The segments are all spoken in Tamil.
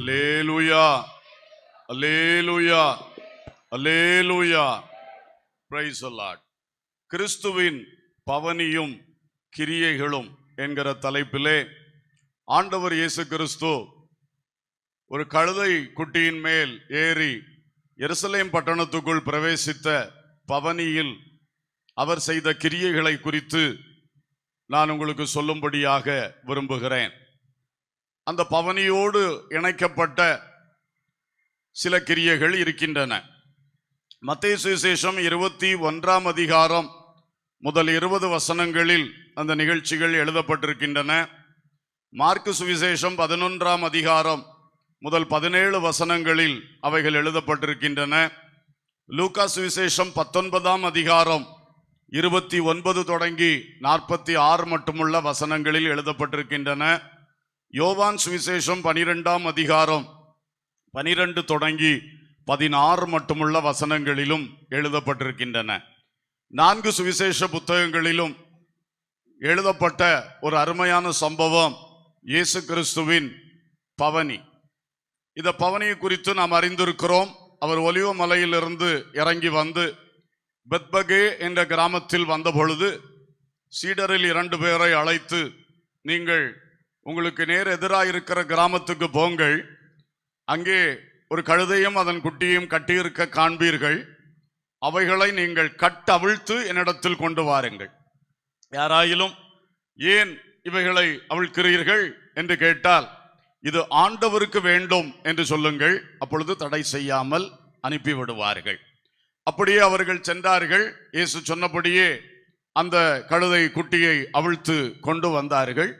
அலேலுயா அலேலுயா அலேலுயா பிரைஸ் கிறிஸ்துவின் பவனியும் கிரியைகளும் என்கிற தலைப்பிலே ஆண்டவர் இயேசு கிறிஸ்து ஒரு கழுதை குட்டியின் மேல் ஏறி எருசலேம் பட்டணத்துக்குள் பிரவேசித்த பவனியில் அவர் செய்த கிரியைகளை குறித்து நான் உங்களுக்கு சொல்லும்படியாக விரும்புகிறேன் அந்த பவனியோடு இணைக்கப்பட்ட சில கிரியைகள் இருக்கின்றன மத்திய சுவிசேஷம் இருபத்தி ஒன்றாம் அதிகாரம் முதல் இருபது வசனங்களில் அந்த நிகழ்ச்சிகள் எழுதப்பட்டிருக்கின்றன மார்க்கு சுவிசேஷம் பதினொன்றாம் அதிகாரம் முதல் பதினேழு வசனங்களில் அவைகள் எழுதப்பட்டிருக்கின்றன லூகா சுவிசேஷம் பத்தொன்பதாம் அதிகாரம் இருபத்தி ஒன்பது தொடங்கி நாற்பத்தி ஆறு மட்டுமுள்ள வசனங்களில் எழுதப்பட்டிருக்கின்றன யோவான் சுவிசேஷம் பனிரெண்டாம் அதிகாரம் பனிரெண்டு தொடங்கி பதினாறு மட்டுமுள்ள வசனங்களிலும் எழுதப்பட்டிருக்கின்றன நான்கு சுவிசேஷ புத்தகங்களிலும் எழுதப்பட்ட ஒரு அருமையான சம்பவம் இயேசு கிறிஸ்துவின் பவனி இந்த பவனியை குறித்து நாம் அறிந்திருக்கிறோம் அவர் ஒலிவ மலையிலிருந்து இறங்கி வந்து பெத்பகே என்ற கிராமத்தில் வந்த பொழுது சீடரில் இரண்டு பேரை அழைத்து நீங்கள் உங்களுக்கு நேர் எதிராக இருக்கிற கிராமத்துக்கு போங்கள் அங்கே ஒரு கழுதையும் அதன் குட்டியும் கட்டியிருக்க காண்பீர்கள் அவைகளை நீங்கள் கட்டவிழ்த்து என்னிடத்தில் கொண்டு வாருங்கள் யாராயிலும் ஏன் இவைகளை அவிழ்க்கிறீர்கள் என்று கேட்டால் இது ஆண்டவருக்கு வேண்டும் என்று சொல்லுங்கள் அப்பொழுது தடை செய்யாமல் அனுப்பிவிடுவார்கள் அப்படியே அவர்கள் சென்றார்கள் இயேசு சொன்னபடியே அந்த கழுதை குட்டியை அவிழ்த்து கொண்டு வந்தார்கள்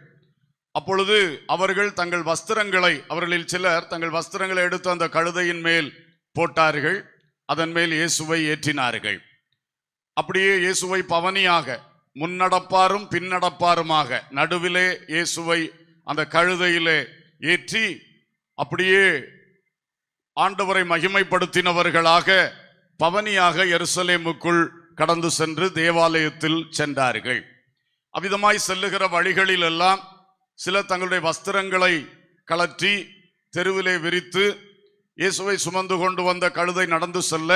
அப்பொழுது அவர்கள் தங்கள் வஸ்திரங்களை அவர்களில் சிலர் தங்கள் வஸ்திரங்களை எடுத்து அந்த கழுதையின் மேல் போட்டார்கள் அதன் மேல் இயேசுவை ஏற்றினார்கள் அப்படியே இயேசுவை பவனியாக முன்னடப்பாரும் பின்னடப்பாருமாக நடுவிலே இயேசுவை அந்த கழுதையிலே ஏற்றி அப்படியே ஆண்டவரை மகிமைப்படுத்தினவர்களாக பவனியாக எருசலேமுக்குள் கடந்து சென்று தேவாலயத்தில் சென்றார்கள் அவ்விதமாய் செல்லுகிற வழிகளிலெல்லாம் சிலர் தங்களுடைய வஸ்திரங்களை கலற்றி தெருவிலே விரித்து இயேசுவை சுமந்து கொண்டு வந்த கழுதை நடந்து செல்ல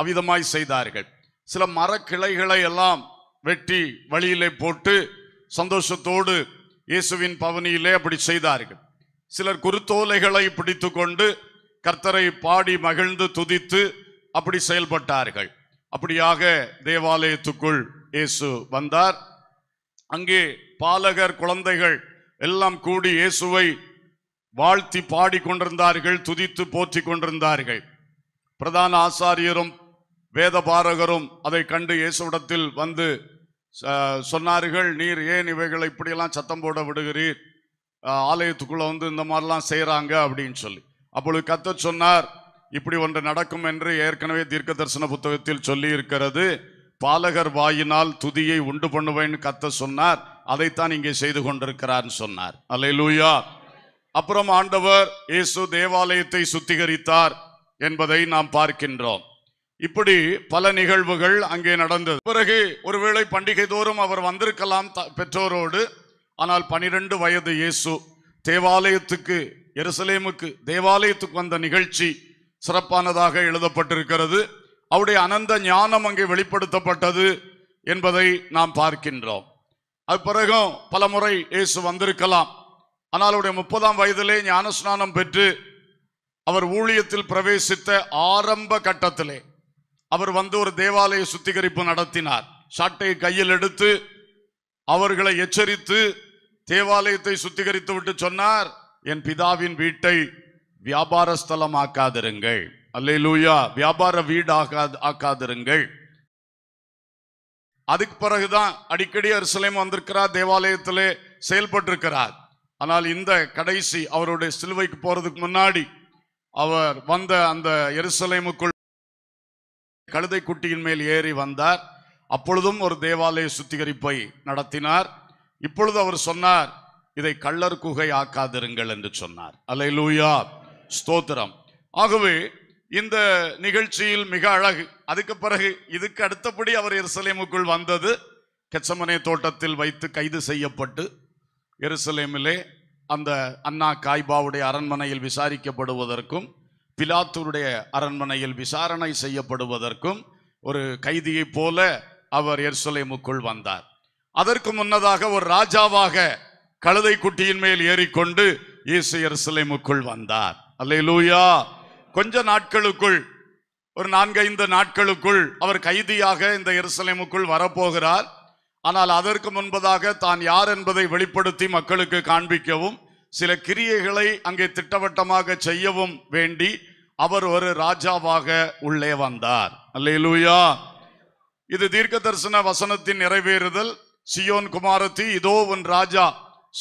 அவிதமாய் செய்தார்கள் சில மரக்கிளைகளை எல்லாம் வெட்டி வழியிலே போட்டு சந்தோஷத்தோடு இயேசுவின் பவனியிலே அப்படி செய்தார்கள் சிலர் குருத்தோலைகளை பிடித்து கொண்டு கர்த்தரை பாடி மகிழ்ந்து துதித்து அப்படி செயல்பட்டார்கள் அப்படியாக தேவாலயத்துக்குள் இயேசு வந்தார் அங்கே பாலகர் குழந்தைகள் எல்லாம் கூடி இயேசுவை வாழ்த்தி பாடிக்கொண்டிருந்தார்கள் துதித்து போற்றி கொண்டிருந்தார்கள் பிரதான ஆசாரியரும் பாரகரும் அதை கண்டு இயேசுவிடத்தில் வந்து சொன்னார்கள் நீர் ஏன் இவைகளை இப்படியெல்லாம் சத்தம் போட விடுகிறீர் ஆலயத்துக்குள்ளே வந்து இந்த மாதிரிலாம் செய்கிறாங்க அப்படின்னு சொல்லி அப்பொழுது கத்த சொன்னார் இப்படி ஒன்று நடக்கும் என்று ஏற்கனவே தீர்க்க தரிசன புத்தகத்தில் சொல்லி இருக்கிறது பாலகர் வாயினால் துதியை உண்டு பண்ணுவேன்னு கத்த சொன்னார் அதைத்தான் இங்கே செய்து கொண்டிருக்கிறார்னு சொன்னார் அலை லூயா அப்புறம் ஆண்டவர் இயேசு தேவாலயத்தை சுத்திகரித்தார் என்பதை நாம் பார்க்கின்றோம் இப்படி பல நிகழ்வுகள் அங்கே நடந்தது பிறகு ஒருவேளை பண்டிகை தோறும் அவர் வந்திருக்கலாம் பெற்றோரோடு ஆனால் பனிரெண்டு வயது இயேசு தேவாலயத்துக்கு எருசலேமுக்கு தேவாலயத்துக்கு வந்த நிகழ்ச்சி சிறப்பானதாக எழுதப்பட்டிருக்கிறது அவருடைய அனந்த ஞானம் அங்கே வெளிப்படுத்தப்பட்டது என்பதை நாம் பார்க்கின்றோம் அது பிறகும் பல முறை இயேசு வந்திருக்கலாம் ஆனால் அவருடைய முப்பதாம் வயதிலே ஞானஸ்நானம் பெற்று அவர் ஊழியத்தில் பிரவேசித்த ஆரம்ப கட்டத்திலே அவர் வந்து ஒரு தேவாலய சுத்திகரிப்பு நடத்தினார் சாட்டையை கையில் எடுத்து அவர்களை எச்சரித்து தேவாலயத்தை சுத்திகரித்து விட்டு சொன்னார் என் பிதாவின் வீட்டை வியாபார ஸ்தலம் ஆக்காதிருங்கள் லூயா வியாபார வீடாக ஆக்காதிருங்கள் அதுக்கு பிறகுதான் அடிக்கடி அரிசலேம் வந்திருக்கிறார் தேவாலயத்திலே செயல்பட்டிருக்கிறார் ஆனால் இந்த கடைசி அவருடைய சிலுவைக்கு போறதுக்கு முன்னாடி அவர் வந்த அந்த எருசலேமுக்குள் கழுதை குட்டியின் மேல் ஏறி வந்தார் அப்பொழுதும் ஒரு தேவாலய சுத்திகரிப்பை நடத்தினார் இப்பொழுது அவர் சொன்னார் இதை கள்ளர் குகை ஆக்காதிருங்கள் என்று சொன்னார் அலை லூயா ஸ்தோத்திரம் ஆகவே இந்த நிகழ்ச்சியில் மிக அழகு அதுக்கு பிறகு இதுக்கு அடுத்தபடி அவர் எருசலேமுக்குள் வந்தது கெச்சமனை தோட்டத்தில் வைத்து கைது செய்யப்பட்டு எருசலேமிலே அந்த அண்ணா காய்பாவுடைய அரண்மனையில் விசாரிக்கப்படுவதற்கும் பிலாத்தூருடைய அரண்மனையில் விசாரணை செய்யப்படுவதற்கும் ஒரு கைதியைப் போல அவர் எருசலேமுக்குள் வந்தார் அதற்கு முன்னதாக ஒரு ராஜாவாக கழுதை குட்டியின் மேல் ஏறிக்கொண்டு இயேசு எருசலேமுக்குள் வந்தார் அல்லேலூயா லூயா கொஞ்ச நாட்களுக்குள் ஒரு நான்கைந்து நாட்களுக்குள் அவர் கைதியாக இந்த எருசலேமுக்குள் வரப்போகிறார் ஆனால் அதற்கு முன்பதாக தான் யார் என்பதை வெளிப்படுத்தி மக்களுக்கு காண்பிக்கவும் சில கிரியைகளை அங்கே திட்டவட்டமாக செய்யவும் வேண்டி அவர் ஒரு ராஜாவாக உள்ளே வந்தார் அல்லேலூயா இது தீர்க்க தரிசன வசனத்தின் நிறைவேறுதல் சியோன் குமாரத்தி இதோ உன் ராஜா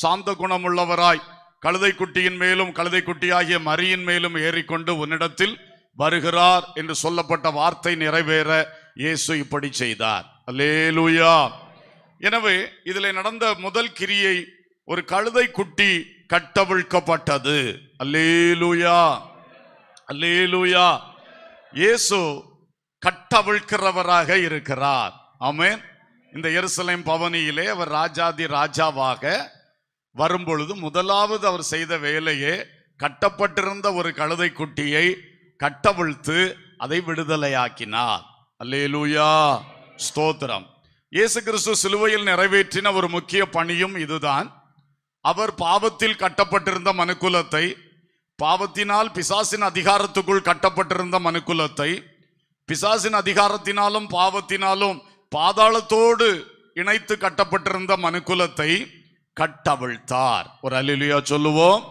சாந்த குணமுள்ளவராய் கழுதை குட்டியின் மேலும் கழுதை குட்டியாகிய மரியின் மேலும் ஏறிக்கொண்டு உன்னிடத்தில் வருகிறார் என்று சொல்லப்பட்ட வார்த்தை நிறைவேற இயேசு இப்படி செய்தார் அலேலுயா எனவே இதில் நடந்த முதல் கிரியை ஒரு கழுதை குட்டி கட்டவிழ்க்கப்பட்டது அல்லேலுயா அல்லேலுயா இயேசு கட்டவிழ்க்கிறவராக இருக்கிறார் ஆமேன் இந்த எருசலேம் பவனியிலே அவர் ராஜாதி ராஜாவாக வரும்பொழுது முதலாவது அவர் செய்த வேலையே கட்டப்பட்டிருந்த ஒரு கழுதை குட்டியை கட்டவிழ்த்து அதை விடுதலையாக்கினார் அல்லேலூயா ஸ்தோத்திரம் இயேசு கிறிஸ்து சிலுவையில் நிறைவேற்றின ஒரு முக்கிய பணியும் இதுதான் அவர் பாவத்தில் கட்டப்பட்டிருந்த மனுக்குலத்தை பாவத்தினால் பிசாசின் அதிகாரத்துக்குள் கட்டப்பட்டிருந்த மனுக்குலத்தை பிசாசின் அதிகாரத்தினாலும் பாவத்தினாலும் பாதாளத்தோடு இணைத்து கட்டப்பட்டிருந்த மனுக்குலத்தை கட்டவிழ்த்தார் ஒரு அலிலியா சொல்லுவோம்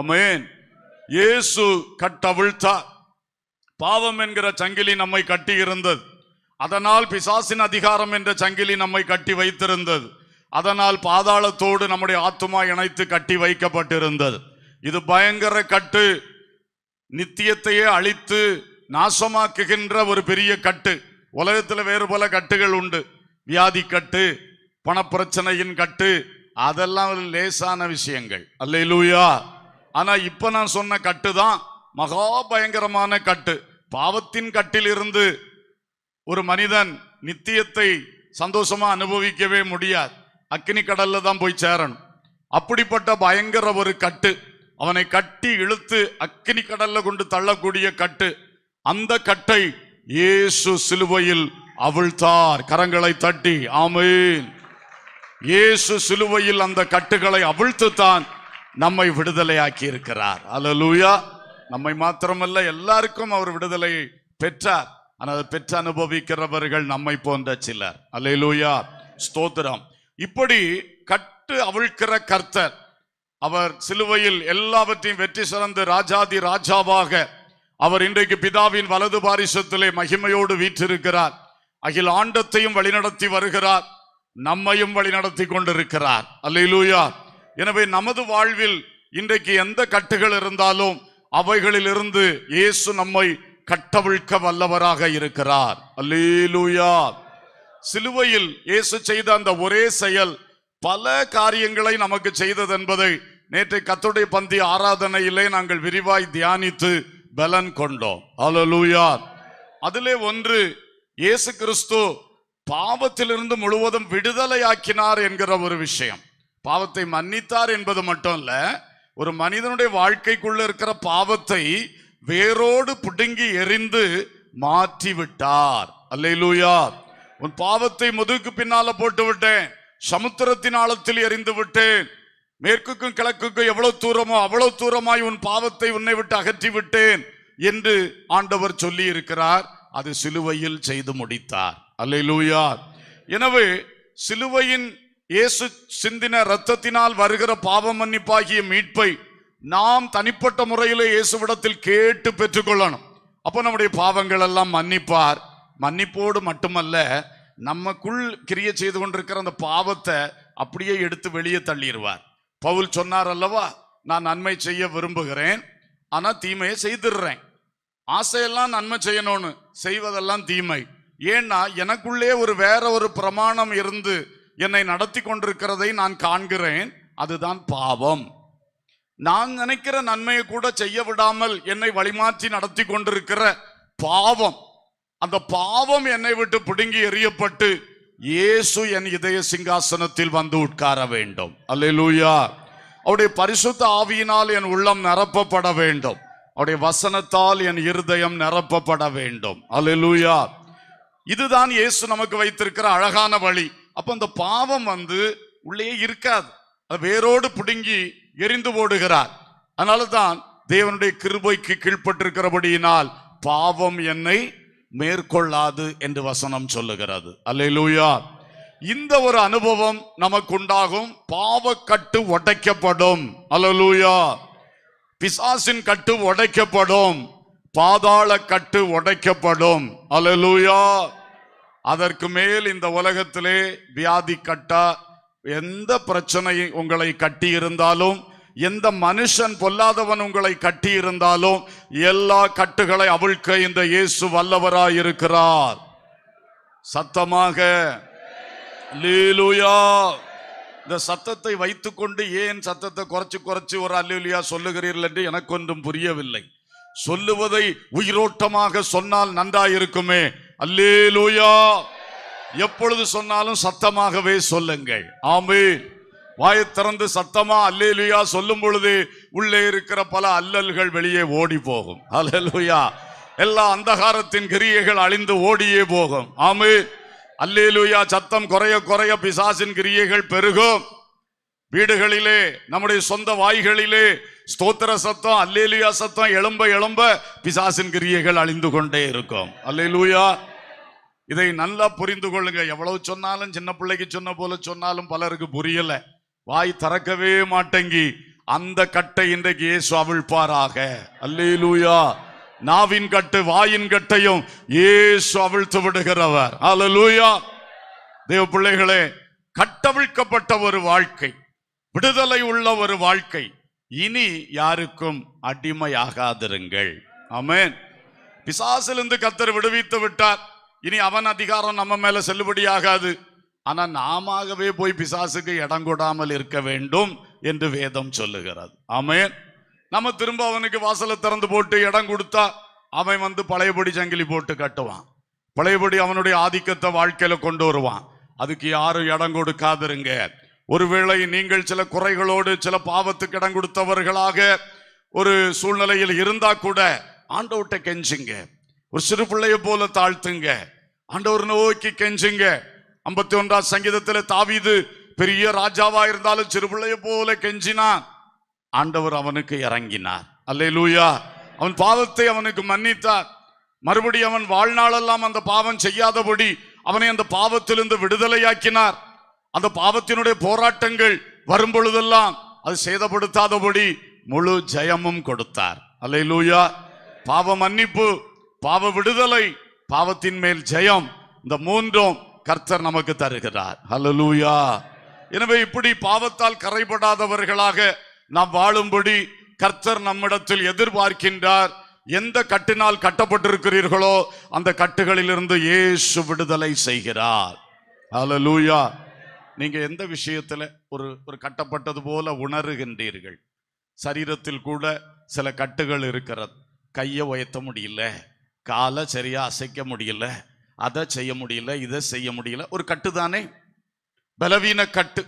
அமேன் இயேசு கட்டவிழ்த்தார் பாவம் என்கிற சங்கிலி நம்மை கட்டி இருந்தது அதனால் பிசாசின் அதிகாரம் என்ற சங்கிலி நம்மை கட்டி வைத்திருந்தது அதனால் பாதாளத்தோடு நம்முடைய ஆத்துமா இணைத்து கட்டி வைக்கப்பட்டிருந்தது இது பயங்கர கட்டு நித்தியத்தையே அழித்து நாசமாக்குகின்ற ஒரு பெரிய கட்டு உலகத்தில் வேறு பல கட்டுகள் உண்டு வியாதி கட்டு பணப்பிரச்சனையின் கட்டு அதெல்லாம் ஒரு லேசான விஷயங்கள் அல்ல லூயா ஆனா இப்ப நான் சொன்ன கட்டு தான் மகா பயங்கரமான கட்டு பாவத்தின் கட்டில் இருந்து ஒரு மனிதன் நித்தியத்தை சந்தோஷமா அனுபவிக்கவே முடியாது அக்னி கடல்ல தான் போய் சேரணும் அப்படிப்பட்ட பயங்கர ஒரு கட்டு அவனை கட்டி இழுத்து அக்னி கடல்ல கொண்டு தள்ளக்கூடிய கட்டு அந்த கட்டை இயேசு சிலுவையில் அவிழ்த்தார் கரங்களை தட்டி ஆமேன் இயேசு சிலுவையில் அந்த கட்டுகளை அவிழ்த்து தான் நம்மை ஆக்கி இருக்கிறார் அலலூயா நம்மை மாத்திரமல்ல எல்லாருக்கும் அவர் விடுதலை பெற்றார் ஆனால் அதை பெற்று அனுபவிக்கிறவர்கள் நம்மை போன்ற சிலர் அலையிலூயா ஸ்தோத்திரம் இப்படி கட்டு அவிழ்க்கிற கர்த்தர் அவர் சிலுவையில் எல்லாவற்றையும் வெற்றி சிறந்து ராஜாதி ராஜாவாக அவர் இன்றைக்கு பிதாவின் வலது பாரிசத்திலே மகிமையோடு வீற்றிருக்கிறார் அகில் ஆண்டத்தையும் வழிநடத்தி வருகிறார் நம்மையும் வழி நடத்தி கொண்டிருக்கிறார் அல்லூயா எனவே நமது வாழ்வில் இன்றைக்கு எந்த கட்டுகள் இருந்தாலும் அவைகளில் இருந்து இயேசு நம்மை கட்டவிழ்க்க வல்லவராக இருக்கிறார் அல்லூயா சிலுவையில் இயேசு செய்த அந்த ஒரே செயல் பல காரியங்களை நமக்கு செய்தது என்பதை நேற்றை கத்துடைய பந்தி ஆராதனையிலே நாங்கள் விரிவாய் தியானித்து பலன் கொண்டோம் அலலூயா அதிலே ஒன்று இயேசு கிறிஸ்து பாவத்திலிருந்து முழுவதும் விடுதலையாக்கினார் என்கிற ஒரு விஷயம் பாவத்தை மன்னித்தார் என்பது மட்டும் இல்ல ஒரு மனிதனுடைய வாழ்க்கைக்குள்ள இருக்கிற பாவத்தை வேரோடு புடுங்கி எரிந்து மாற்றி விட்டார் அல்லையிலூயா உன் பாவத்தை முதுகுக்கு பின்னால போட்டு விட்டேன் சமுத்திரத்தின் ஆழத்தில் எரிந்து விட்டேன் மேற்குக்கும் கிழக்குக்கும் எவ்வளவு தூரமோ அவ்வளவு தூரமாய் உன் பாவத்தை உன்னை விட்டு அகற்றி விட்டேன் என்று ஆண்டவர் சொல்லி இருக்கிறார் அது சிலுவையில் செய்து முடித்தார் அல்லை எனவே சிலுவையின் இயேசு சிந்தின இரத்தத்தினால் வருகிற பாவ மன்னிப்பாகிய மீட்பை நாம் தனிப்பட்ட முறையில் இயேசுவிடத்தில் கேட்டு பெற்றுக்கொள்ளணும் அப்போ நம்முடைய பாவங்கள் எல்லாம் மன்னிப்பார் மன்னிப்போடு மட்டுமல்ல நம்மக்குள் கிரிய செய்து கொண்டிருக்கிற அந்த பாவத்தை அப்படியே எடுத்து வெளியே தள்ளிடுவார் பவுல் சொன்னார் அல்லவா நான் நன்மை செய்ய விரும்புகிறேன் ஆனால் தீமையை செய்திடுறேன் ஆசையெல்லாம் நன்மை செய்யணும்னு செய்வதெல்லாம் தீமை ஏன்னா எனக்குள்ளே ஒரு வேற ஒரு பிரமாணம் இருந்து என்னை நடத்தி கொண்டிருக்கிறதை நான் காண்கிறேன் அதுதான் பாவம் நான் நினைக்கிற நன்மையை கூட செய்ய விடாமல் என்னை வழிமாற்றி நடத்தி கொண்டிருக்கிற பாவம் அந்த பாவம் என்னை விட்டு பிடுங்கி எறியப்பட்டு இயேசு என் இதய சிங்காசனத்தில் வந்து உட்கார வேண்டும் லூயா அவருடைய பரிசுத்த ஆவியினால் என் உள்ளம் நிரப்பப்பட வேண்டும் அவருடைய வசனத்தால் என் இருதயம் நிரப்பப்பட வேண்டும் லூயா இதுதான் இயேசு நமக்கு வைத்திருக்கிற அழகான வழி அப்போ அந்த பாவம் வந்து உள்ளே இருக்காது அது வேரோடு பிடுங்கி எரிந்து போடுகிறார் அதனாலதான் தான் தேவனுடைய கிருபைக்கு கீழ்பட்டிருக்கிறபடியினால் பாவம் என்னை மேற்கொள்ளாது என்று வசனம் சொல்லுகிறது லூயா இந்த ஒரு அனுபவம் நமக்கு உண்டாகும் பாவக்கட்டு உடைக்கப்படும் லூயா பிசாசின் கட்டு உடைக்கப்படும் பாதாள கட்டு உடைக்கப்படும் அலலூயா அதற்கு மேல் இந்த உலகத்திலே வியாதி கட்டா எந்த பிரச்சனை உங்களை கட்டி இருந்தாலும் எந்த மனுஷன் பொல்லாதவன் உங்களை கட்டி இருந்தாலும் எல்லா கட்டுகளை அவிழ்க்க இந்த இயேசு வல்லவராயிருக்கிறார் இருக்கிறார் சத்தமாக லீலுயா இந்த சத்தத்தை வைத்துக்கொண்டு ஏன் சத்தத்தை குறைச்சு குறைச்சு ஒரு அல்லூலியா சொல்லுகிறீர்கள் என்று எனக்கு ஒன்றும் புரியவில்லை சொல்லுவதை உயிரோட்டமாக சொன்னால் நன்றாயிருக்குமே அல்லே லூயா எப்பொழுது சொன்னாலும் சத்தமாகவே சொல்லுங்கள் ஆமே வாயை திறந்து சத்தமா அல்லேலுயா சொல்லும் பொழுது உள்ளே இருக்கிற பல அல்லல்கள் வெளியே ஓடி போகும் அல்லலுயா எல்லா அந்தகாரத்தின் கிரியைகள் அழிந்து ஓடியே போகும் ஆமே லூயா சத்தம் குறைய குறைய பிசாசின் கிரியைகள் பெருகும் வீடுகளிலே நம்முடைய சொந்த வாய்களிலே ஸ்தோத்திர சத்தம் அல்லேலுயா சத்தம் எழும்ப எழும்ப பிசாசின் கிரியைகள் அழிந்து கொண்டே இருக்கும் அல்லேலூயா இதை நல்லா புரிந்து கொள்ளுங்க எவ்வளவு சொன்னாலும் சின்ன பிள்ளைக்கு சொன்ன போல சொன்னாலும் பலருக்கு புரியல வாய் திறக்கவே மாட்டேங்கி அந்த கட்டை இன்றைக்கு இயேசு அவிழ்ப்பாராக அல்லேலூயா நாவின் கட்டு வாயின் கட்டையும் இயேசு அவிழ்த்து விடுகிறவர் அலலூயா தேவ பிள்ளைகளே கட்டவிழ்க்கப்பட்ட ஒரு வாழ்க்கை விடுதலை உள்ள ஒரு வாழ்க்கை இனி யாருக்கும் அடிமையாகாதிருங்கள் அமேன் பிசாசிலிருந்து கத்தர் விடுவித்து விட்டார் இனி அவன் அதிகாரம் நம்ம மேல செல்லுபடியாகாது ஆனா நாமவே போய் பிசாசுக்கு இடம் கூடாமல் இருக்க வேண்டும் என்று வேதம் சொல்லுகிறது அமேன் நம்ம திரும்ப அவனுக்கு வாசலை திறந்து போட்டு இடம் கொடுத்தா அவன் வந்து பழையபடி சங்கிலி போட்டு கட்டுவான் பழையபடி அவனுடைய ஆதிக்கத்தை வாழ்க்கையில கொண்டு வருவான் அதுக்கு யாரும் இடம் கொடுக்காதிருங்க ஒருவேளை நீங்கள் சில குறைகளோடு சில பாவத்துக்கு இடம் கொடுத்தவர்களாக ஒரு சூழ்நிலையில் இருந்தா கூட ஆண்டவர்கிட்ட கெஞ்சுங்க ஒரு சிறு பிள்ளைய போல தாழ்த்துங்க ஆண்டவர் நோக்கி கெஞ்சுங்க ஐம்பத்தி ஒன்றாம் சங்கீதத்தில் தாவிது பெரிய ராஜாவா இருந்தாலும் சிறு பிள்ளைய போல கெஞ்சினான் ஆண்டவர் அவனுக்கு இறங்கினார் அல்லே லூயா அவன் பாவத்தை அவனுக்கு மன்னித்தார் மறுபடி அவன் வாழ்நாளெல்லாம் அந்த பாவம் செய்யாதபடி அவனை அந்த பாவத்திலிருந்து விடுதலையாக்கினார் அந்த பாவத்தினுடைய போராட்டங்கள் வரும் பொழுதெல்லாம் அது சேதப்படுத்தாதபடி முழு ஜெயமும் கொடுத்தார் அல்ல லூயா பாவ மன்னிப்பு பாவ விடுதலை பாவத்தின் மேல் ஜெயம் இந்த மூன்றும் கர்த்தர் நமக்கு தருகிறார் ஹலலூயா எனவே இப்படி பாவத்தால் கரைபடாதவர்களாக நாம் வாழும்படி கர்த்தர் நம்மிடத்தில் எதிர்பார்க்கின்றார் எந்த கட்டினால் கட்டப்பட்டிருக்கிறீர்களோ அந்த கட்டுகளிலிருந்து இயேசு விடுதலை செய்கிறார் ஹலலூயா நீங்கள் எந்த விஷயத்தில் ஒரு ஒரு கட்டப்பட்டது போல உணருகின்றீர்கள் சரீரத்தில் கூட சில கட்டுகள் இருக்கிறது கையை உயர்த்த முடியல காலை சரியாக அசைக்க முடியல அதை செய்ய முடியல இதை செய்ய முடியல ஒரு கட்டு தானே பலவீன கட்டு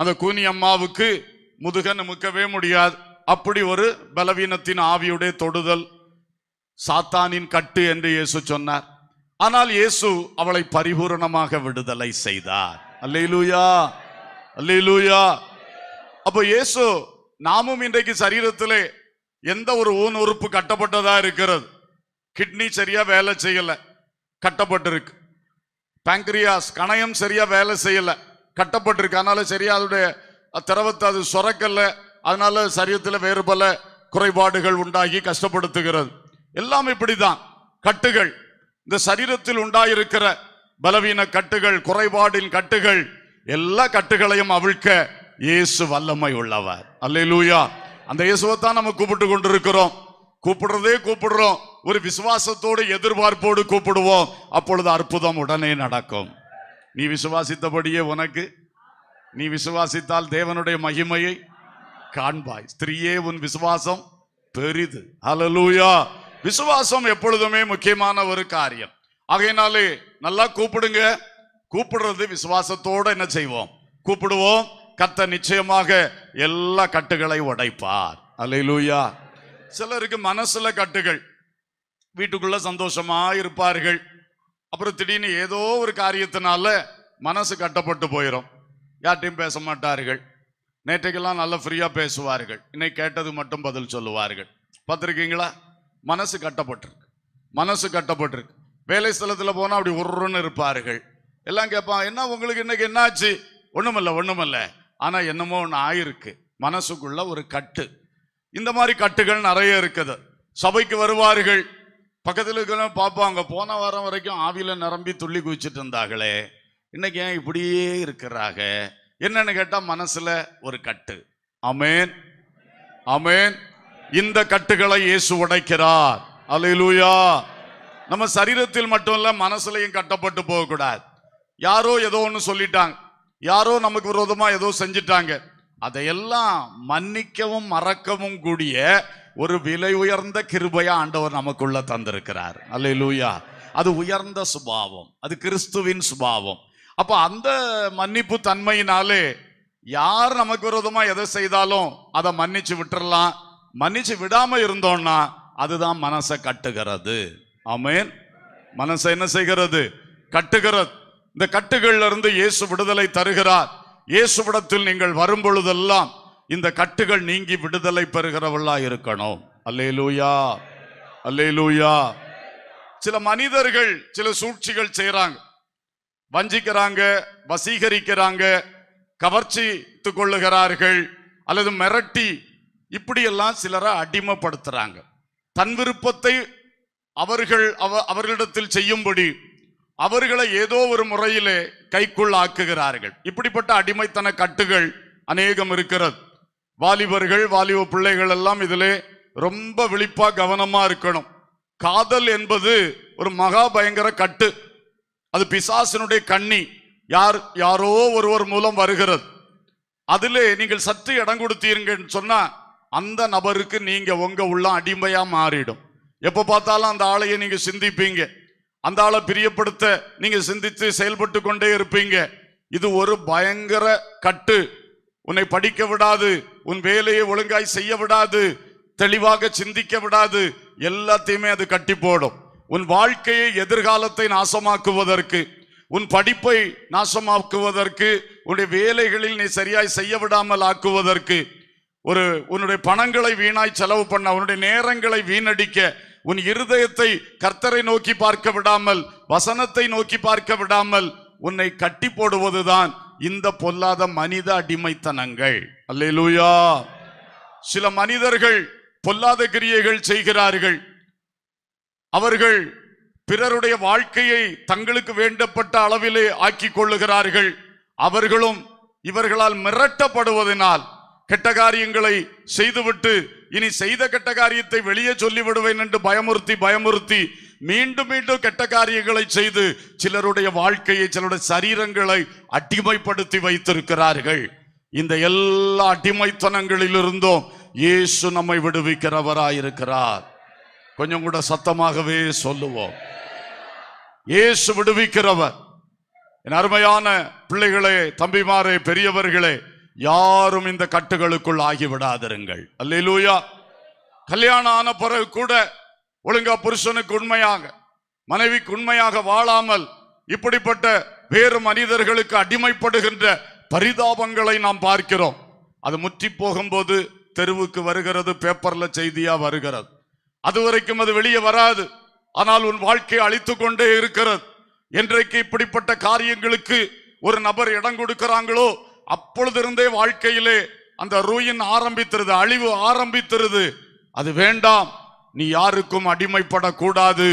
அந்த கூனி அம்மாவுக்கு முதுக நமுக்கவே முடியாது அப்படி ஒரு பலவீனத்தின் ஆவியுடைய தொடுதல் சாத்தானின் கட்டு என்று இயேசு சொன்னார் ஆனால் இயேசு அவளை பரிபூரணமாக விடுதலை செய்தார் அல்லையிலூயா அல்லையிலூயா அப்போ இயேசு நாமும் இன்றைக்கு சரீரத்தில் எந்த ஒரு ஊன் உறுப்பு கட்டப்பட்டதாக இருக்கிறது கிட்னி சரியாக வேலை செய்யலை கட்டப்பட்டிருக்கு பேங்க்ரியாஸ் கணையம் சரியாக வேலை செய்யலை கட்டப்பட்டிருக்கு அதனால சரியாக அதோடைய திரவத்தை அது சுரக்கல்ல அதனால சரீரத்தில் வேறு பல குறைபாடுகள் உண்டாகி கஷ்டப்படுத்துகிறது எல்லாம் தான் கட்டுகள் இந்த சரீரத்தில் உண்டாயிருக்கிற பலவீன கட்டுகள் குறைபாடின் கட்டுகள் எல்லா கட்டுகளையும் அவிழ்க்க இயேசு வல்லமை உள்ளவர் அல்லா அந்த இயேசுவைத்தான் நம்ம கூப்பிட்டு கொண்டிருக்கிறோம் கூப்பிடுறதே கூப்பிடுறோம் ஒரு விசுவாசத்தோடு எதிர்பார்ப்போடு கூப்பிடுவோம் அப்பொழுது அற்புதம் உடனே நடக்கும் நீ விசுவாசித்தபடியே உனக்கு நீ விசுவாசித்தால் தேவனுடைய மகிமையை காண்பாய் ஸ்திரீயே உன் விசுவாசம் பெரிது அலலூயா விசுவாசம் எப்பொழுதுமே முக்கியமான ஒரு காரியம் ஆகையினாலே நல்லா கூப்பிடுங்க கூப்பிடுறது விசுவாசத்தோட என்ன செய்வோம் கூப்பிடுவோம் கத்த நிச்சயமாக எல்லா கட்டுகளை உடைப்பார் அலையிலூயா சிலருக்கு மனசுல கட்டுகள் வீட்டுக்குள்ள சந்தோஷமா இருப்பார்கள் அப்புறம் திடீர்னு ஏதோ ஒரு காரியத்தினால மனசு கட்டப்பட்டு போயிடும் யார்ட்டையும் பேச மாட்டார்கள் நேற்றைக்கெல்லாம் நல்லா ஃப்ரீயாக பேசுவார்கள் இன்னைக்கு கேட்டது மட்டும் பதில் சொல்லுவார்கள் பார்த்துருக்கீங்களா மனசு கட்டப்பட்டிருக்கு மனசு கட்டப்பட்டிருக்கு வேலை ஸ்தலத்தில் போனால் அப்படி ஒருன்னு இருப்பார்கள் எல்லாம் கேட்பான் என்ன உங்களுக்கு இன்னைக்கு என்னாச்சு ஒன்றுமில்ல ஒன்றுமில்ல ஆனால் என்னமோ ஒன்று ஆயிருக்கு மனசுக்குள்ள ஒரு கட்டு இந்த மாதிரி கட்டுகள் நிறைய இருக்குது சபைக்கு வருவார்கள் பக்கத்தில் இருக்கிறவங்க அங்கே போன வாரம் வரைக்கும் ஆவியில் நிரம்பி துள்ளி குவிச்சிட்டு இருந்தாங்களே இன்னைக்கு ஏன் இப்படியே இருக்கிறாங்க என்னன்னு கேட்டால் மனசில் ஒரு கட்டு அமேன் அமேன் இந்த கட்டுகளை இயேசு உடைக்கிறார் அலையிலூயா நம்ம சரீரத்தில் மட்டும் இல்லை மனசுலையும் கட்டப்பட்டு போகக்கூடாது யாரோ ஏதோ ஒன்று சொல்லிட்டாங்க யாரோ நமக்கு விரோதமா ஏதோ செஞ்சிட்டாங்க அதையெல்லாம் மன்னிக்கவும் மறக்கவும் கூடிய ஒரு விலை உயர்ந்த கிருபையா ஆண்டவர் நமக்குள்ள தந்திருக்கிறார் அல்ல லூயா அது உயர்ந்த சுபாவம் அது கிறிஸ்துவின் சுபாவம் அப்போ அந்த மன்னிப்பு தன்மையினாலே யார் நமக்கு விரோதமா எதை செய்தாலும் அதை மன்னிச்சு விட்டுறலாம் மன்னிச்சு விடாம இருந்தோம்னா அதுதான் மனசை கட்டுகிறது அமேன் மனசை என்ன செய்கிறது கட்டுகிறது இந்த கட்டுகள்ல இருந்து இயேசு விடுதலை தருகிறார் இயேசு விடத்தில் நீங்கள் வரும் பொழுதெல்லாம் இந்த கட்டுகள் நீங்கி விடுதலை பெறுகிறவர்களா இருக்கணும் அல்லே லூயா அல்லே லூயா சில மனிதர்கள் சில சூழ்ச்சிகள் செய்கிறாங்க வஞ்சிக்கிறாங்க வசீகரிக்கிறாங்க கவர்ச்சித்து கொள்ளுகிறார்கள் அல்லது மிரட்டி இப்படியெல்லாம் சிலரை அடிமைப்படுத்துறாங்க தன் விருப்பத்தை அவர்கள் அவ அவர்களிடத்தில் செய்யும்படி அவர்களை ஏதோ ஒரு முறையிலே கைக்குள்ளாக்குகிறார்கள் இப்படிப்பட்ட அடிமைத்தன கட்டுகள் அநேகம் இருக்கிறது வாலிபர்கள் வாலிப பிள்ளைகள் எல்லாம் இதிலே ரொம்ப விழிப்பா கவனமா இருக்கணும் காதல் என்பது ஒரு மகா பயங்கர கட்டு அது பிசாசனுடைய கண்ணி யார் யாரோ ஒருவர் மூலம் வருகிறது அதிலே நீங்கள் சற்று இடம் கொடுத்தீர்கள் சொன்னா அந்த நபருக்கு நீங்க உங்க உள்ள அடிமையா மாறிடும் எப்போ பார்த்தாலும் அந்த ஆளையை நீங்கள் சிந்திப்பீங்க அந்த ஆளை பிரியப்படுத்த நீங்கள் சிந்தித்து செயல்பட்டு கொண்டே இருப்பீங்க இது ஒரு பயங்கர கட்டு உன்னை படிக்க விடாது உன் வேலையை ஒழுங்காய் செய்ய விடாது தெளிவாக சிந்திக்க விடாது எல்லாத்தையுமே அது கட்டி போடும் உன் வாழ்க்கையை எதிர்காலத்தை நாசமாக்குவதற்கு உன் படிப்பை நாசமாக்குவதற்கு உன்னுடைய வேலைகளில் நீ சரியாய் செய்ய விடாமல் ஆக்குவதற்கு ஒரு உன்னுடைய பணங்களை வீணாய் செலவு பண்ண உன்னுடைய நேரங்களை வீணடிக்க உன் இருதயத்தை கர்த்தரை நோக்கி பார்க்க விடாமல் வசனத்தை நோக்கி பார்க்க விடாமல் உன்னை கட்டி போடுவதுதான் இந்த பொல்லாத மனித அடிமைத்தனங்கள் அல்லேலூயா சில மனிதர்கள் பொல்லாத கிரியைகள் செய்கிறார்கள் அவர்கள் பிறருடைய வாழ்க்கையை தங்களுக்கு வேண்டப்பட்ட அளவிலே ஆக்கி கொள்ளுகிறார்கள் அவர்களும் இவர்களால் மிரட்டப்படுவதனால் கெட்ட காரியங்களை செய்துவிட்டு இனி செய்த கெட்ட காரியத்தை வெளியே சொல்லிவிடுவேன் என்று பயமுறுத்தி பயமுறுத்தி மீண்டும் மீண்டும் கெட்ட காரியங்களை செய்து சிலருடைய வாழ்க்கையை சிலருடைய சரீரங்களை அடிமைப்படுத்தி வைத்திருக்கிறார்கள் இந்த எல்லா அடிமைத்தனங்களிலிருந்தும் இயேசு நம்மை விடுவிக்கிறவராயிருக்கிறார் கொஞ்சம் கூட சத்தமாகவே சொல்லுவோம் இயேசு விடுவிக்கிறவர் என் அருமையான பிள்ளைகளே தம்பிமாரே பெரியவர்களே யாரும் இந்த கட்டுகளுக்குள் ஆகிவிடாதிருங்கள் அல்லூயா கல்யாணம் ஆன பிறகு கூட ஒழுங்கா புருஷனுக்கு உண்மையாக மனைவிக்கு உண்மையாக வாழாமல் இப்படிப்பட்ட வேறு மனிதர்களுக்கு அடிமைப்படுகின்ற பரிதாபங்களை நாம் பார்க்கிறோம் அது முற்றி போகும்போது தெருவுக்கு வருகிறது பேப்பர்ல செய்தியா வருகிறது அது வரைக்கும் அது வெளியே வராது ஆனால் உன் வாழ்க்கையை அழித்து கொண்டே இருக்கிறது என்றைக்கு இப்படிப்பட்ட காரியங்களுக்கு ஒரு நபர் இடம் கொடுக்கிறாங்களோ அப்பொழுதிருந்தே வாழ்க்கையிலே அந்த ரூயின் ஆரம்பித்திருது அழிவு ஆரம்பித்திருது அது வேண்டாம் நீ யாருக்கும் அடிமைப்படக்கூடாது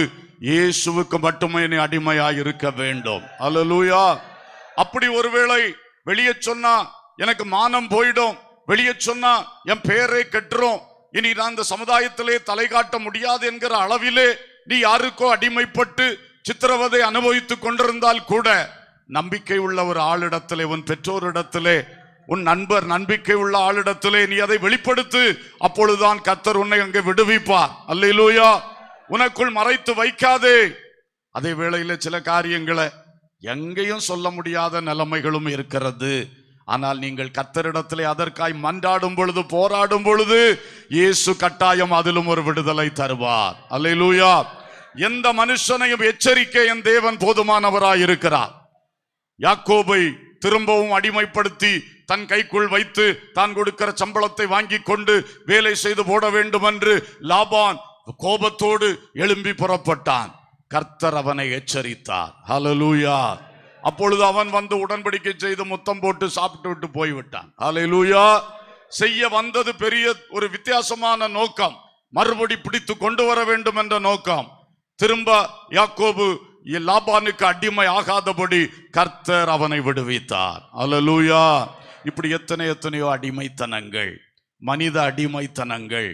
இயேசுவுக்கு மட்டுமே நீ அடிமையாக இருக்க வேண்டும் அலலூயா அப்படி ஒருவேளை வெளியே சொன்னா எனக்கு மானம் போயிடும் வெளியே சொன்னா என் பெயரை கெட்டுரும் இனி நான் இந்த சமுதாயத்திலே தலை காட்ட முடியாது என்கிற அளவிலே நீ யாருக்கோ அடிமைப்பட்டு சித்திரவதை அனுபவித்துக் கொண்டிருந்தால் கூட நம்பிக்கை உள்ள ஒரு ஆளிடத்திலே உன் பெற்றோரிடத்திலே உன் நண்பர் நம்பிக்கை உள்ள ஆளிடத்திலே நீ அதை வெளிப்படுத்து அப்பொழுதுதான் கத்தர் உன்னை அங்கே விடுவிப்பார் அல்லையிலூயா உனக்குள் மறைத்து வைக்காதே அதே வேளையில சில காரியங்களை எங்கேயும் சொல்ல முடியாத நிலைமைகளும் இருக்கிறது ஆனால் நீங்கள் கத்தரிடத்திலே அதற்காய் மன்றாடும் பொழுது போராடும் பொழுது இயேசு கட்டாயம் அதிலும் ஒரு விடுதலை தருவார் அல்லையிலூயா எந்த மனுஷனையும் எச்சரிக்கை என் தேவன் போதுமானவராய் இருக்கிறார் யாக்கோபை திரும்பவும் அடிமைப்படுத்தி தன் கைக்குள் வைத்து தான் கொடுக்கிற சம்பளத்தை வாங்கி கொண்டு வேலை செய்து போட வேண்டும் என்று லாபான் கோபத்தோடு எழும்பி புறப்பட்டான் கர்த்தர் அவனை எச்சரித்தார் ஹலலூயா அப்பொழுது அவன் வந்து உடன்படிக்கை செய்து முத்தம் போட்டு சாப்பிட்டு விட்டு போய்விட்டான் ஹலலூயா செய்ய வந்தது பெரிய ஒரு வித்தியாசமான நோக்கம் மறுபடி பிடித்து கொண்டு வர வேண்டும் என்ற நோக்கம் திரும்ப யாக்கோபு லாபானுக்கு அடிமை ஆகாதபடி கர்த்தர் அவனை விடுவித்தார் அலலூயா இப்படி எத்தனை எத்தனையோ அடிமைத்தனங்கள் மனித அடிமைத்தனங்கள்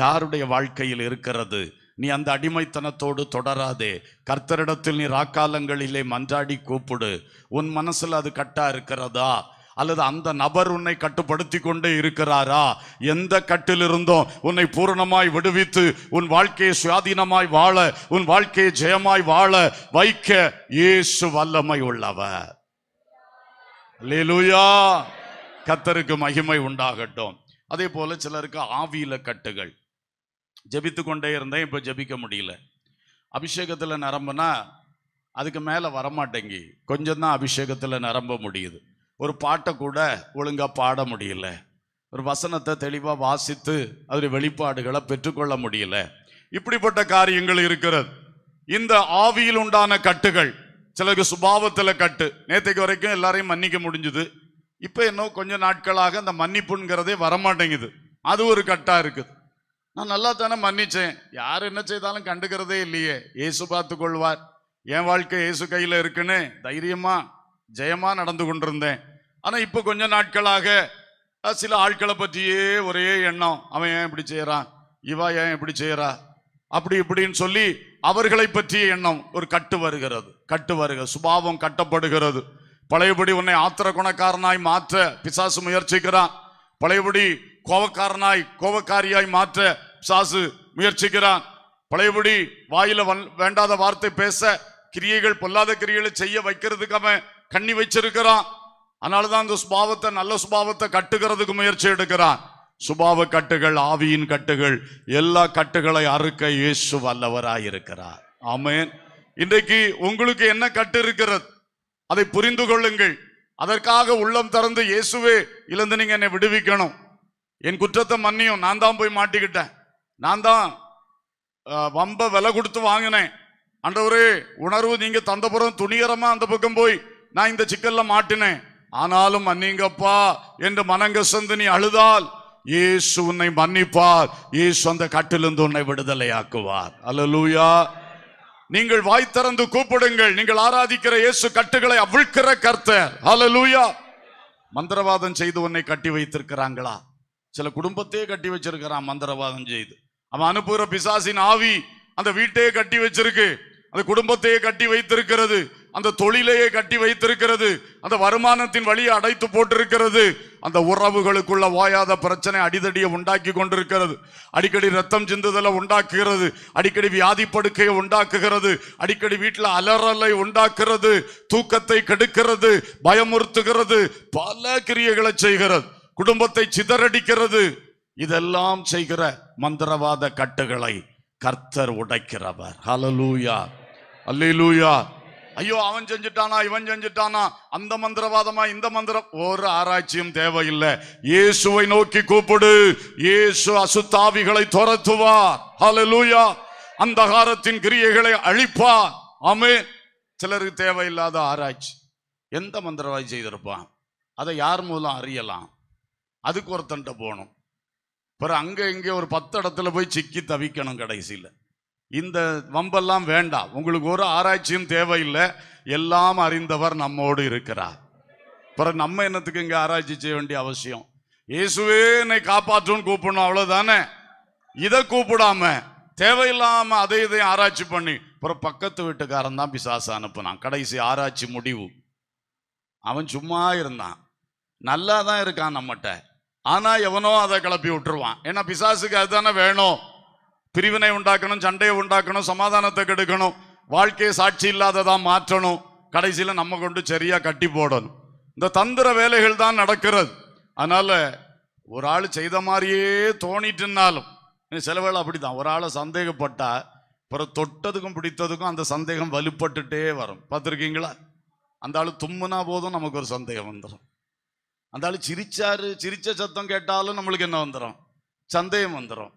யாருடைய வாழ்க்கையில் இருக்கிறது நீ அந்த அடிமைத்தனத்தோடு தொடராதே கர்த்தரிடத்தில் நீ ராக்காலங்களிலே மன்றாடி கூப்பிடு உன் மனசில் அது கட்டா இருக்கிறதா அல்லது அந்த நபர் உன்னை கட்டுப்படுத்தி கொண்டே இருக்கிறாரா எந்த கட்டிலிருந்தும் உன்னை பூரணமாய் விடுவித்து உன் வாழ்க்கையை சுயாதீனமாய் வாழ உன் வாழ்க்கையை ஜெயமாய் வாழ வைக்க இயேசு வல்லமை உள்ளவர் லேலுயா கத்தருக்கு மகிமை உண்டாகட்டும் அதே போல சிலருக்கு ஆவியில கட்டுகள் ஜபித்து கொண்டே இருந்தேன் இப்போ ஜபிக்க முடியல அபிஷேகத்தில் நிரம்புனா அதுக்கு மேலே வரமாட்டேங்கி கொஞ்சம் தான் அபிஷேகத்தில் நிரம்ப முடியுது ஒரு பாட்டை கூட ஒழுங்காக பாட முடியல ஒரு வசனத்தை தெளிவாக வாசித்து அதில் வெளிப்பாடுகளை பெற்றுக்கொள்ள முடியல இப்படிப்பட்ட காரியங்கள் இருக்கிறது இந்த ஆவியில் உண்டான கட்டுகள் சிலருக்கு சுபாவத்தில் கட்டு நேற்றுக்கு வரைக்கும் எல்லாரையும் மன்னிக்க முடிஞ்சுது இப்போ என்ன கொஞ்சம் நாட்களாக அந்த மன்னிப்புங்கிறதே வரமாட்டேங்குது அது ஒரு கட்டாக இருக்குது நான் நல்லா தானே மன்னிச்சேன் யார் என்ன செய்தாலும் கண்டுக்கிறதே இல்லையே ஏசு பார்த்து கொள்வார் என் வாழ்க்கை ஏசு கையில் இருக்குன்னு தைரியமாக ஜெயமாக நடந்து கொண்டிருந்தேன் ஆனால் இப்போ கொஞ்ச நாட்களாக சில ஆட்களை பற்றியே ஒரே எண்ணம் அவன் ஏன் இப்படி செய்கிறான் இவா ஏன் இப்படி செய்கிறா அப்படி இப்படின்னு சொல்லி அவர்களை பற்றிய எண்ணம் ஒரு கட்டு வருகிறது கட்டு வருகிறது சுபாவம் கட்டப்படுகிறது பழையபடி உன்னை ஆத்திர குணக்காரனாய் மாற்ற பிசாசு முயற்சிக்கிறான் பழையபடி கோவக்காரனாய் கோவக்காரியாய் மாற்ற பிசாசு முயற்சிக்கிறான் பழையபடி வாயில வேண்டாத வார்த்தை பேச கிரியைகள் பொல்லாத கிரியைகளை செய்ய வைக்கிறதுக்கு அவன் கண்ணி வச்சிருக்கிறான் அதனாலதான் அந்த சுபாவத்தை நல்ல சுபாவத்தை கட்டுகிறதுக்கு முயற்சி எடுக்கிறான் சுபாவ கட்டுகள் ஆவியின் கட்டுகள் எல்லா கட்டுகளை அறுக்க இயேசு வல்லவராயிருக்கிறார் ஆமேன் இன்றைக்கு உங்களுக்கு என்ன கட்டு இருக்கிறது அதை புரிந்து கொள்ளுங்கள் அதற்காக உள்ளம் திறந்து இயேசுவே இழந்து நீங்க என்னை விடுவிக்கணும் என் குற்றத்தை மன்னியும் நான் தான் போய் மாட்டிக்கிட்டேன் நான் தான் வம்ப விலை கொடுத்து வாங்கினேன் அண்டவரே உணர்வு நீங்க தந்தபுறம் துணிகரமா அந்த பக்கம் போய் நான் இந்த சிக்கல்ல மாட்டினேன் ஆனாலும் மன்னிங்கப்பா என்று சந்து நீ அழுதால் இயேசு உன்னை மன்னிப்பார் இயேசு அந்த கட்டிலிருந்து உன்னை விடுதலையாக்குவார் அலலூயா நீங்கள் வாய் திறந்து கூப்பிடுங்கள் நீங்கள் ஆராதிக்கிற இயேசு கட்டுகளை அவிழ்க்கிற கர்த்தர் அலலூயா மந்திரவாதம் செய்து உன்னை கட்டி வைத்திருக்கிறாங்களா சில குடும்பத்தையே கட்டி வச்சிருக்கிறான் மந்திரவாதம் செய்து அவன் அனுப்புகிற பிசாசின் ஆவி அந்த வீட்டையே கட்டி வச்சிருக்கு அந்த குடும்பத்தையே கட்டி வைத்திருக்கிறது அந்த தொழிலையே கட்டி வைத்திருக்கிறது அந்த வருமானத்தின் வழியை அடைத்து போட்டிருக்கிறது அந்த உறவுகளுக்குள்ள வாயாத பிரச்சனை அடிதடியை உண்டாக்கி கொண்டிருக்கிறது அடிக்கடி ரத்தம் சிந்துதலை உண்டாக்குகிறது அடிக்கடி வியாதி படுக்கையை உண்டாக்குகிறது அடிக்கடி வீட்டில் அலறலை உண்டாக்குறது தூக்கத்தை கெடுக்கிறது பயமுறுத்துகிறது பல கிரியைகளை செய்கிறது குடும்பத்தை சிதறடிக்கிறது இதெல்லாம் செய்கிற மந்திரவாத கட்டுகளை கர்த்தர் உடைக்கிறவர் ஹலலூயா அல்லூயா ஐயோ அவன் செஞ்சுட்டானா இவன் செஞ்சுட்டானா அந்த மந்திரவாதமா இந்த மந்திரம் ஒரு ஆராய்ச்சியும் தேவையில்லை இயேசுவை நோக்கி கூப்பிடு இயேசு அசுத்தாவிகளை துரத்துவார் ஹலலூயா அந்தகாரத்தின் கிரியைகளை அழிப்பார் ஆமே சிலருக்கு தேவையில்லாத ஆராய்ச்சி எந்த மந்திரவாதி செய்திருப்பான் அதை யார் மூலம் அறியலாம் அதுக்கு ஒருத்தன்ட்ட போகணும் அப்புறம் அங்கே இங்கே ஒரு பத்து இடத்துல போய் சிக்கி தவிக்கணும் கடைசியில் இந்த வம்பெல்லாம் வேண்டாம் உங்களுக்கு ஒரு ஆராய்ச்சியும் தேவையில்லை எல்லாம் அறிந்தவர் நம்மோடு இருக்கிறார் அப்புறம் நம்ம என்னத்துக்கு இங்கே ஆராய்ச்சி செய்ய வேண்டிய அவசியம் இயேசுவே என்னை காப்பாற்றுன்னு கூப்பிடணும் அவ்வளோதானே இதை கூப்பிடாம தேவையில்லாம அதை இதையும் ஆராய்ச்சி பண்ணி அப்புறம் பக்கத்து வீட்டுக்காரன் தான் பிசாசு அனுப்புனான் கடைசி ஆராய்ச்சி முடிவு அவன் சும்மா இருந்தான் நல்லா தான் இருக்கான் நம்மகிட்ட ஆனால் எவனோ அதை கிளப்பி விட்டுருவான் ஏன்னா பிசாசுக்கு அதுதானே வேணும் பிரிவினை உண்டாக்கணும் சண்டையை உண்டாக்கணும் சமாதானத்தை கெடுக்கணும் வாழ்க்கையை சாட்சி இல்லாததாக மாற்றணும் கடைசியில் நம்ம கொண்டு சரியாக கட்டி போடணும் இந்த தந்திர வேலைகள் தான் நடக்கிறது அதனால் ஒரு ஆள் செய்த மாதிரியே தோணிட்டுனாலும் சில வேலை அப்படி தான் ஒரு ஆளை சந்தேகப்பட்டால் அப்புறம் தொட்டதுக்கும் பிடித்ததுக்கும் அந்த சந்தேகம் வலுப்பட்டுட்டே வரும் பார்த்துருக்கீங்களா அந்த ஆள் தும்முனா போதும் நமக்கு ஒரு சந்தேகம் வந்துடும் அந்த ஆள் சிரிச்சாரு சிரிச்ச சத்தம் கேட்டாலும் நம்மளுக்கு என்ன வந்துடும் சந்தேகம் வந்துடும்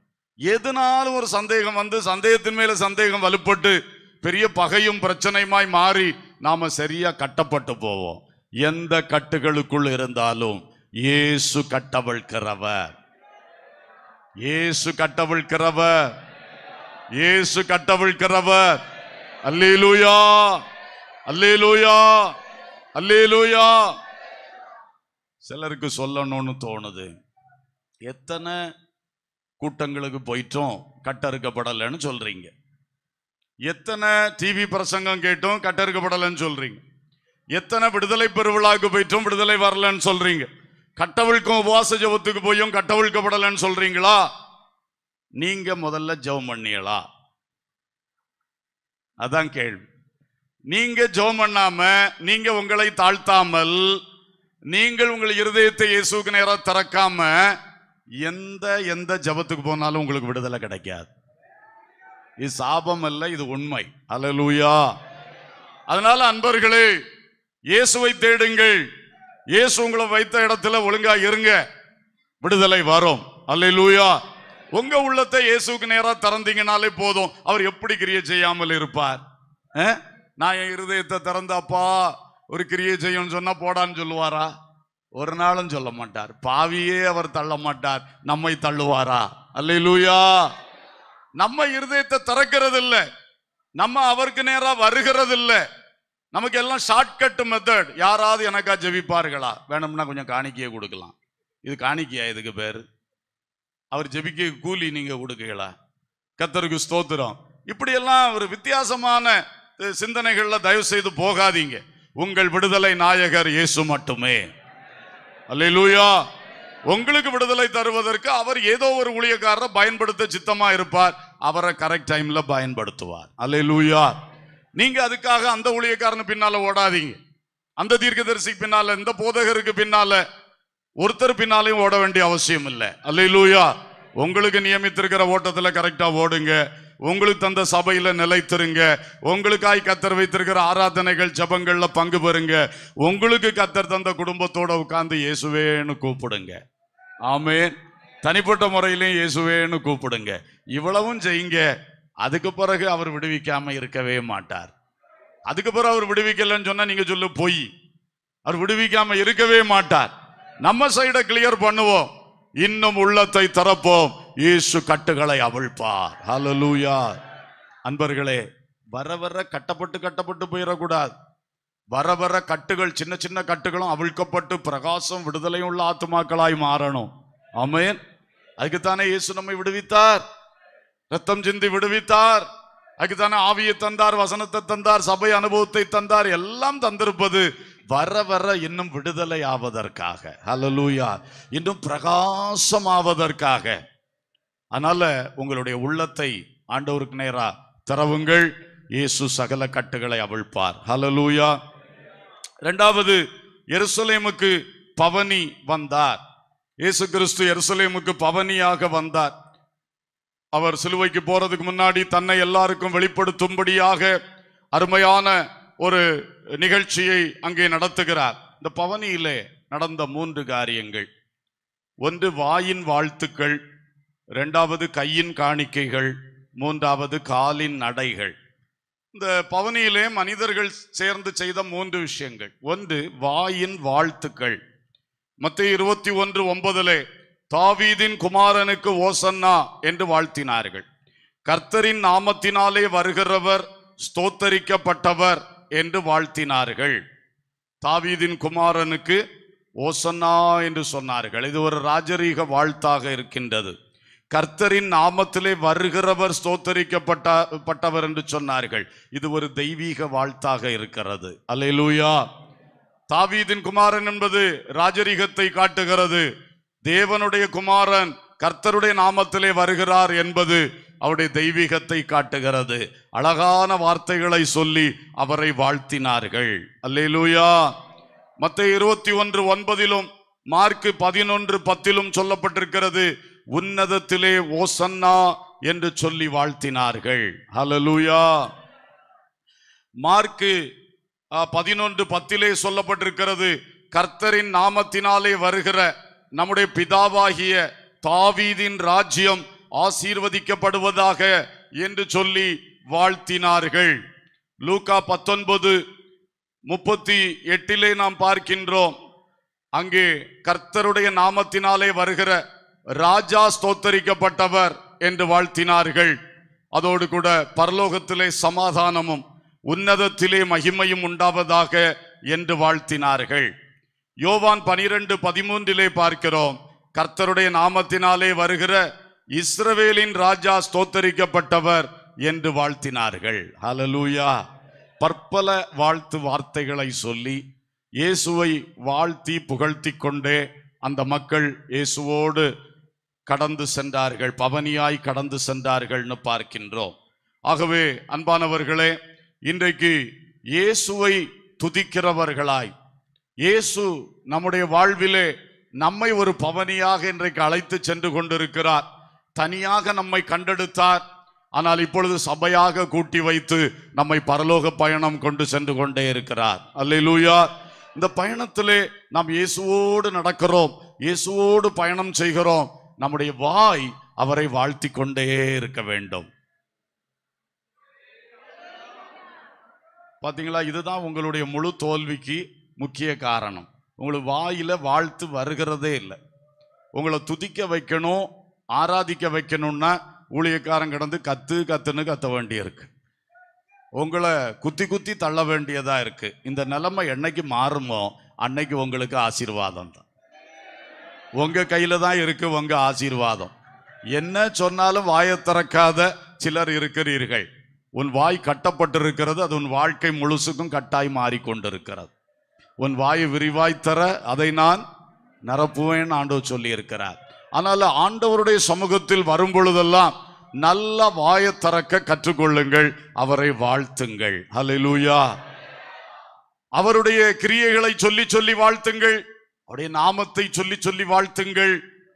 எதுனாலும் ஒரு சந்தேகம் வந்து சந்தேகத்தின் மேல சந்தேகம் வலுப்பட்டு பெரிய பகையும் பிரச்சனையுமாய் மாறி நாம சரியா கட்டப்பட்டு போவோம் எந்த கட்டுகளுக்குள் இருந்தாலும் இயேசு கட்டவிழ்கிறவர் இயேசு கட்டவிழ்கிறவர் இயேசு அல்லே அல்லேலூயா அல்லே அல்லேலூயா சிலருக்கு சொல்லணும்னு தோணுது எத்தனை கூட்டங்களுக்கு போயிட்டோம் கட்டறுக்கப்படலைன்னு சொல்கிறீங்க எத்தனை டிவி பிரசங்கம் கேட்டும் கட்டறுக்கப்படலைன்னு சொல்கிறீங்க எத்தனை விடுதலை பெருவிழாவுக்கு போயிட்டும் விடுதலை வரலன்னு சொல்கிறீங்க கட்டவிழ்க்கும் உபவாச ஜபத்துக்கு போயும் கட்டவிழ்க்கப்படலைன்னு சொல்கிறீங்களா நீங்கள் முதல்ல ஜெபம் பண்ணீங்களா அதான் கேள்வி நீங்க ஜோம் பண்ணாம நீங்க உங்களை தாழ்த்தாமல் நீங்கள் உங்கள் இருதயத்தை இயேசுக்கு நேரம் திறக்காம எந்த எந்த ஜபத்துக்கு போனாலும் உங்களுக்கு விடுதலை கிடைக்காது இது சாபம் அல்ல இது உண்மை அலலூயா அதனால அன்பர்களே இயேசுவை தேடுங்கள் இயேசு உங்களை வைத்த இடத்துல ஒழுங்கா இருங்க விடுதலை வரும் அல்லூயா உங்க உள்ளத்தை இயேசுக்கு நேரா திறந்தீங்கனாலே போதும் அவர் எப்படி கிரியை செய்யாமல் இருப்பார் நான் என் இருதயத்தை திறந்தாப்பா ஒரு கிரியை செய்யும் சொன்னா போடான்னு சொல்லுவாரா ஒரு நாளும் சொல்ல மாட்டார் பாவியே அவர் தள்ள மாட்டார் நம்மை தள்ளுவாரா அல்ல நம்ம இருதயத்தை திறக்கிறது இல்லை நம்ம அவருக்கு நேராக வருகிறது இல்லை நமக்கு எல்லாம் ஷார்ட்கட் மெத்தட் யாராவது எனக்கா ஜெபிப்பார்களா வேணும்னா கொஞ்சம் காணிக்கையை கொடுக்கலாம் இது காணிக்கையா இதுக்கு பேர் அவர் ஜெபிக்க கூலி நீங்க கொடுக்கலா கத்தருக்கு ஸ்தோத்திரம் இப்படியெல்லாம் ஒரு வித்தியாசமான சிந்தனைகளில் தயவு செய்து போகாதீங்க உங்கள் விடுதலை நாயகர் இயேசு மட்டுமே அல்லூயா உங்களுக்கு விடுதலை தருவதற்கு அவர் ஏதோ ஒரு ஊழியக்காரரை பயன்படுத்த சித்தமா இருப்பார் அவரை கரெக்ட் டைம்ல பயன்படுத்துவார் அல்லா நீங்க அதுக்காக அந்த ஊழியக்காரனு பின்னால ஓடாதீங்க அந்த தீர்க்கதரிசிக்கு பின்னால இந்த போதகருக்கு பின்னால ஒருத்தர் பின்னாலையும் ஓட வேண்டிய அவசியம் இல்லை அல்லூயா உங்களுக்கு நியமித்திருக்கிற ஓட்டத்தில் கரெக்டாக ஓடுங்க உங்களுக்கு தந்த சபையில் நிலைத்திருங்க உங்களுக்காய் கத்தர் வைத்திருக்கிற ஆராதனைகள் ஜபங்களில் பங்கு பெறுங்க உங்களுக்கு கத்தர் தந்த குடும்பத்தோட உட்காந்து இயேசுவேன்னு கூப்பிடுங்க ஆமேன் தனிப்பட்ட முறையிலையும் இயேசுவேன்னு கூப்பிடுங்க இவ்வளவும் செய்யுங்க அதுக்கு பிறகு அவர் விடுவிக்காம இருக்கவே மாட்டார் அதுக்கு பிறகு அவர் விடுவிக்கலன்னு சொன்னா நீங்க சொல்லு போய் அவர் விடுவிக்காம இருக்கவே மாட்டார் நம்ம சைடை கிளியர் பண்ணுவோம் இன்னும் உள்ளத்தை தரப்போம் இயேசு கட்டுகளை அவிழ்ப்பார் ஹலலூயா அன்பர்களே வர வர கட்டப்பட்டு கட்டப்பட்டு போயிடக்கூடாது வர வர கட்டுகள் சின்ன சின்ன கட்டுகளும் அவிழ்க்கப்பட்டு பிரகாசம் விடுதலையும் உள்ள ஆத்துமாக்களாய் மாறணும் அமேன் அதுக்குத்தானே இயேசு நம்மை விடுவித்தார் ரத்தம் சிந்தி விடுவித்தார் அதுக்குத்தானே ஆவியை தந்தார் வசனத்தை தந்தார் சபை அனுபவத்தை தந்தார் எல்லாம் தந்திருப்பது வர வர இன்னும் விடுதலை ஆவதற்காக ஹலலூயா இன்னும் பிரகாசமாவதற்காக அதனால உங்களுடைய உள்ளத்தை ஆண்டவருக்கு நேரா திறவுங்கள் இயேசு சகல கட்டுகளை அவிழ்ப்பார் ஹலலூயா ரெண்டாவது எருசலேமுக்கு பவனி வந்தார் இயேசு கிறிஸ்து எருசலேமுக்கு பவனியாக வந்தார் அவர் சிலுவைக்கு போறதுக்கு முன்னாடி தன்னை எல்லாருக்கும் வெளிப்படுத்தும்படியாக அருமையான ஒரு நிகழ்ச்சியை அங்கே நடத்துகிறார் இந்த பவனியிலே நடந்த மூன்று காரியங்கள் ஒன்று வாயின் வாழ்த்துக்கள் ரெண்டாவது கையின் காணிக்கைகள் மூன்றாவது காலின் நடைகள் இந்த பவனியிலே மனிதர்கள் சேர்ந்து செய்த மூன்று விஷயங்கள் ஒன்று வாயின் வாழ்த்துக்கள் மத்திய இருபத்தி ஒன்று ஒன்பதிலே தாவீதின் குமாரனுக்கு ஓசன்னா என்று வாழ்த்தினார்கள் கர்த்தரின் நாமத்தினாலே வருகிறவர் ஸ்தோத்தரிக்கப்பட்டவர் என்று வாழ்த்தினார்கள் தாவீதின் குமாரனுக்கு ஓசன்னா என்று சொன்னார்கள் இது ஒரு ராஜரீக வாழ்த்தாக இருக்கின்றது கர்த்தரின் நாமத்திலே வருகிறவர் ஸ்தோத்தரிக்கப்பட்ட பட்டவர் என்று சொன்னார்கள் இது ஒரு தெய்வீக வாழ்த்தாக இருக்கிறது அலையலூயா தாவீதின் குமாரன் என்பது ராஜரீகத்தை காட்டுகிறது தேவனுடைய குமாரன் கர்த்தருடைய நாமத்திலே வருகிறார் என்பது அவருடைய தெய்வீகத்தை காட்டுகிறது அழகான வார்த்தைகளை சொல்லி அவரை வாழ்த்தினார்கள் அல்லேலூயா மற்ற இருபத்தி ஒன்று ஒன்பதிலும் மார்க்கு பதினொன்று பத்திலும் சொல்லப்பட்டிருக்கிறது உன்னதத்திலே ஓசன்னா என்று சொல்லி வாழ்த்தினார்கள் ஹலலூயா மார்க்கு பதினொன்று பத்திலே சொல்லப்பட்டிருக்கிறது கர்த்தரின் நாமத்தினாலே வருகிற நம்முடைய பிதாவாகிய தாவீதின் ராஜ்யம் ஆசீர்வதிக்கப்படுவதாக என்று சொல்லி வாழ்த்தினார்கள் லூகா பத்தொன்பது முப்பத்தி எட்டிலே நாம் பார்க்கின்றோம் அங்கே கர்த்தருடைய நாமத்தினாலே வருகிற ராஜா ஸ்தோத்தரிக்கப்பட்டவர் என்று வாழ்த்தினார்கள் அதோடு கூட பரலோகத்திலே சமாதானமும் உன்னதத்திலே மகிமையும் உண்டாவதாக என்று வாழ்த்தினார்கள் யோவான் பனிரெண்டு பதிமூன்றிலே பார்க்கிறோம் கர்த்தருடைய நாமத்தினாலே வருகிற இஸ்ரவேலின் ராஜா ஸ்தோத்தரிக்கப்பட்டவர் என்று வாழ்த்தினார்கள் ஹலலூயா பற்பல வாழ்த்து வார்த்தைகளை சொல்லி இயேசுவை வாழ்த்தி புகழ்த்தி கொண்டே அந்த மக்கள் இயேசுவோடு கடந்து சென்றார்கள் பவனியாய் கடந்து சென்றார்கள்னு பார்க்கின்றோம் ஆகவே அன்பானவர்களே இன்றைக்கு இயேசுவை துதிக்கிறவர்களாய் இயேசு நம்முடைய வாழ்விலே நம்மை ஒரு பவனியாக இன்றைக்கு அழைத்து சென்று கொண்டிருக்கிறார் தனியாக நம்மை கண்டெடுத்தார் ஆனால் இப்பொழுது சபையாக கூட்டி வைத்து நம்மை பரலோக பயணம் கொண்டு சென்று கொண்டே இருக்கிறார் அல்ல லூயா இந்த பயணத்திலே நாம் இயேசுவோடு நடக்கிறோம் இயேசுவோடு பயணம் செய்கிறோம் நம்முடைய வாய் அவரை வாழ்த்தி கொண்டே இருக்க வேண்டும் பார்த்தீங்களா இதுதான் உங்களுடைய முழு தோல்விக்கு முக்கிய காரணம் உங்களுக்கு வாயில் வாழ்த்து வருகிறதே இல்லை உங்களை துதிக்க வைக்கணும் ஆராதிக்க வைக்கணும்னா ஊழியக்காரன் கிடந்து கத்து கத்துன்னு கத்த வேண்டியிருக்கு உங்களை குத்தி குத்தி தள்ள வேண்டியதாக இருக்குது இந்த நிலைமை என்னைக்கு மாறுமோ அன்னைக்கு உங்களுக்கு ஆசீர்வாதம் தான் உங்கள் கையில் தான் இருக்குது உங்கள் ஆசீர்வாதம் என்ன சொன்னாலும் வாயை திறக்காத சிலர் இருக்கிறீர்கள் உன் வாய் கட்டப்பட்டிருக்கிறது அது உன் வாழ்க்கை முழுசுக்கும் கட்டாய் மாறிக்கொண்டிருக்கிறது உன் வாய் விரிவாய் தர அதை நான் நிரப்புவேன் ஆண்டவர் சொல்லியிருக்கிறார் ஆனால் ஆண்டவருடைய சமூகத்தில் வரும் பொழுதெல்லாம் நல்ல வாயை திறக்க கற்றுக்கொள்ளுங்கள் அவரை வாழ்த்துங்கள் அலிலூயா அவருடைய கிரியைகளை சொல்லி சொல்லி வாழ்த்துங்கள் அவருடைய நாமத்தை சொல்லி சொல்லி வாழ்த்துங்கள்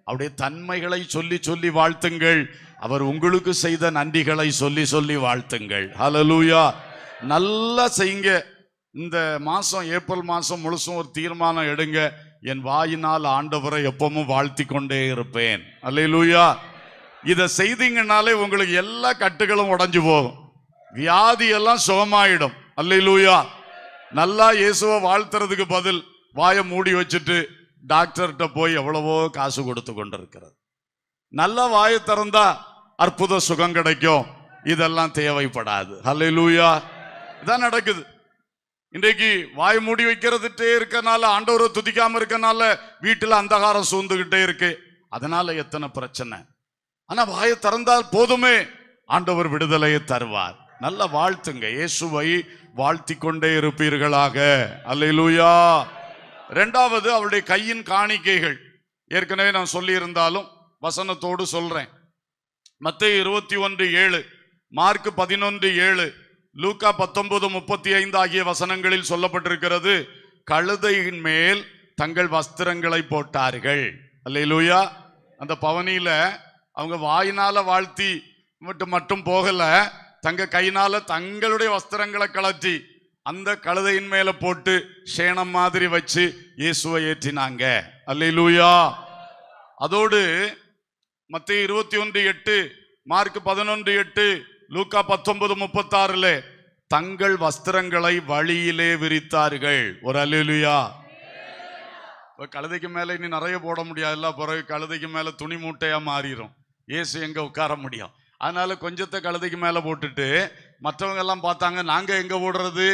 அவருடைய தன்மைகளை சொல்லி சொல்லி வாழ்த்துங்கள் அவர் உங்களுக்கு செய்த நன்றிகளை சொல்லி சொல்லி வாழ்த்துங்கள் ஹலலூயா நல்லா செய்யுங்க இந்த மாதம் ஏப்ரல் மாதம் முழுசும் ஒரு தீர்மானம் எடுங்க என் வாயினால் ஆண்டவரை எப்பவும் வாழ்த்தி கொண்டே இருப்பேன் லூயா இதை செய்தீங்கனாலே உங்களுக்கு எல்லா கட்டுகளும் உடஞ்சு போகும் வியாதி எல்லாம் சுகமாயிடும் லூயா நல்லா இயேசுவை வாழ்த்துறதுக்கு பதில் வாயை மூடி வச்சுட்டு டாக்டர்கிட்ட போய் எவ்வளவோ காசு கொடுத்து கொண்டிருக்கிறது நல்லா வாயை திறந்தா அற்புத சுகம் கிடைக்கும் இதெல்லாம் தேவைப்படாது ஹலை லூயா இதான் நடக்குது இன்றைக்கு வாய் மூடி வைக்கிறதுட்டே இருக்கனால ஆண்டவரை துதிக்காம இருக்கனால வீட்டில் அந்தகாரம் சூழ்ந்துகிட்டே இருக்கு அதனால எத்தனை பிரச்சனை ஆனா வாயை திறந்தால் போதுமே ஆண்டவர் விடுதலையை தருவார் நல்ல வாழ்த்துங்க இயேசுவை வாழ்த்தி கொண்டே இருப்பீர்களாக அல்லையிலூயா ரெண்டாவது அவருடைய கையின் காணிக்கைகள் ஏற்கனவே நான் சொல்லியிருந்தாலும் வசனத்தோடு சொல்றேன் மத்திய இருபத்தி ஒன்று ஏழு மார்க் பதினொன்று ஏழு லூக்கா பத்தொன்பது முப்பத்தி ஐந்து ஆகிய வசனங்களில் சொல்லப்பட்டிருக்கிறது கழுதையின் மேல் தங்கள் வஸ்திரங்களை போட்டார்கள் லூயா அந்த பவனியில அவங்க வாயினால வாழ்த்தி மட்டும் மட்டும் போகல தங்க கையினால தங்களுடைய வஸ்திரங்களை கலத்தி அந்த கழுதையின் மேல போட்டு சேனம் மாதிரி வச்சு இயேசுவை ஏற்றினாங்க அல்லூயா அதோடு மத்திய இருபத்தி ஒன்று எட்டு மார்க் பதினொன்று எட்டு லூக்கா பத்தொன்பது முப்பத்தாறுல தங்கள் வஸ்திரங்களை வழியிலே விரித்தார்கள் ஒரு அல்லூயா கழுதைக்கு மேலே இனி நிறைய போட முடியாதுல்ல பிறகு கழுதைக்கு மேலே துணி மூட்டையாக மாறிடும் ஏசு எங்கே உட்கார முடியும் அதனால கொஞ்சத்தை கழுதைக்கு மேலே போட்டுட்டு மற்றவங்க எல்லாம் பார்த்தாங்க நாங்கள் எங்கே ஓடுறது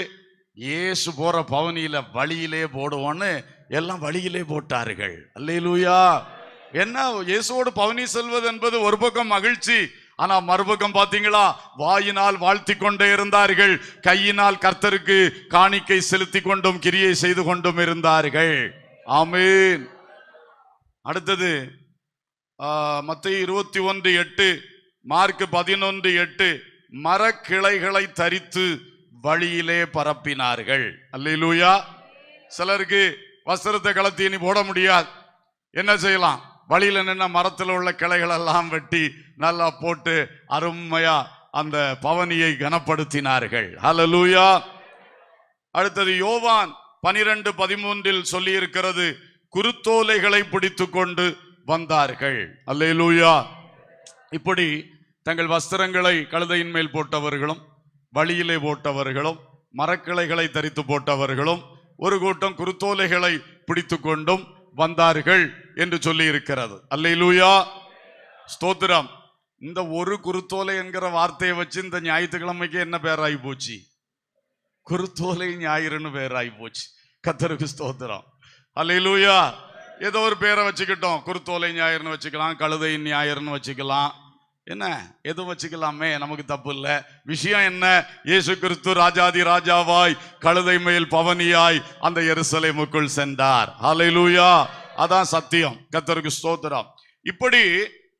இயேசு போற பவனியில வழியிலே போடுவோன்னு எல்லாம் வழியிலே போட்டார்கள் அல்லையிலூயா என்ன இயேசுவோடு பவனி செல்வது என்பது ஒரு பக்கம் மகிழ்ச்சி ஆனா மறுபக்கம் பாத்தீங்களா வாயினால் வாழ்த்தி கொண்டே இருந்தார்கள் கையினால் கர்த்தருக்கு காணிக்கை செலுத்தி கொண்டும் கிரியை செய்து கொண்டும் இருந்தார்கள் ஆமீன் அடுத்தது மத்திய இருபத்தி ஒன்று எட்டு மார்க் பதினொன்று எட்டு மரக்கிளைகளை தரித்து வழியிலே பரப்பினார்கள் அல்லூயா சிலருக்கு வஸ்திரத்தை கலத்தி இனி போட முடியாது என்ன செய்யலாம் வழியில் நின்ன மரத்தில் உள்ள கிளைகள் எல்லாம் வெட்டி நல்லா போட்டு அருமையா அந்த பவனியை கனப்படுத்தினார்கள் ஹலலூயா அடுத்தது யோவான் பனிரெண்டு பதிமூன்றில் சொல்லி இருக்கிறது குருத்தோலைகளை பிடித்து கொண்டு வந்தார்கள் அல்லேலூயா இப்படி தங்கள் வஸ்திரங்களை கழுதையின் மேல் போட்டவர்களும் வழியிலே போட்டவர்களும் மரக்கிளைகளை தரித்து போட்டவர்களும் ஒரு கூட்டம் குருத்தோலைகளை பிடித்து கொண்டும் வந்தார்கள் என்று சொல்லி இருக்கிறது அல்லையிலூயா ஸ்தோத்திரம் இந்த ஒரு குருத்தோலை என்கிற வார்த்தையை வச்சு இந்த ஞாயிற்றுக்கிழமைக்கு என்ன பேராகி போச்சு குருத்தோலை ஞாயிறுன்னு பேராகி போச்சு கத்தருக்கு ஸ்தோத்திரம் அல்லையிலூயா ஏதோ ஒரு பேரை வச்சுக்கிட்டோம் குருத்தோலை ஞாயிறுன்னு வச்சுக்கலாம் கழுதை ஞாயிறுன்னு வச்சுக்கலாம் என்ன எதுவும் வச்சுக்கலாமே நமக்கு தப்பு இல்லை விஷயம் என்ன இயேசு கிறிஸ்து ராஜாதி ராஜாவாய் கழுதை மேல் பவனியாய் அந்த எருசலைமுக்குள் சென்றார் ஹலைலூயா அதான் சத்தியம் கர்த்தருக்கு ஸ்தோத்திரம் இப்படி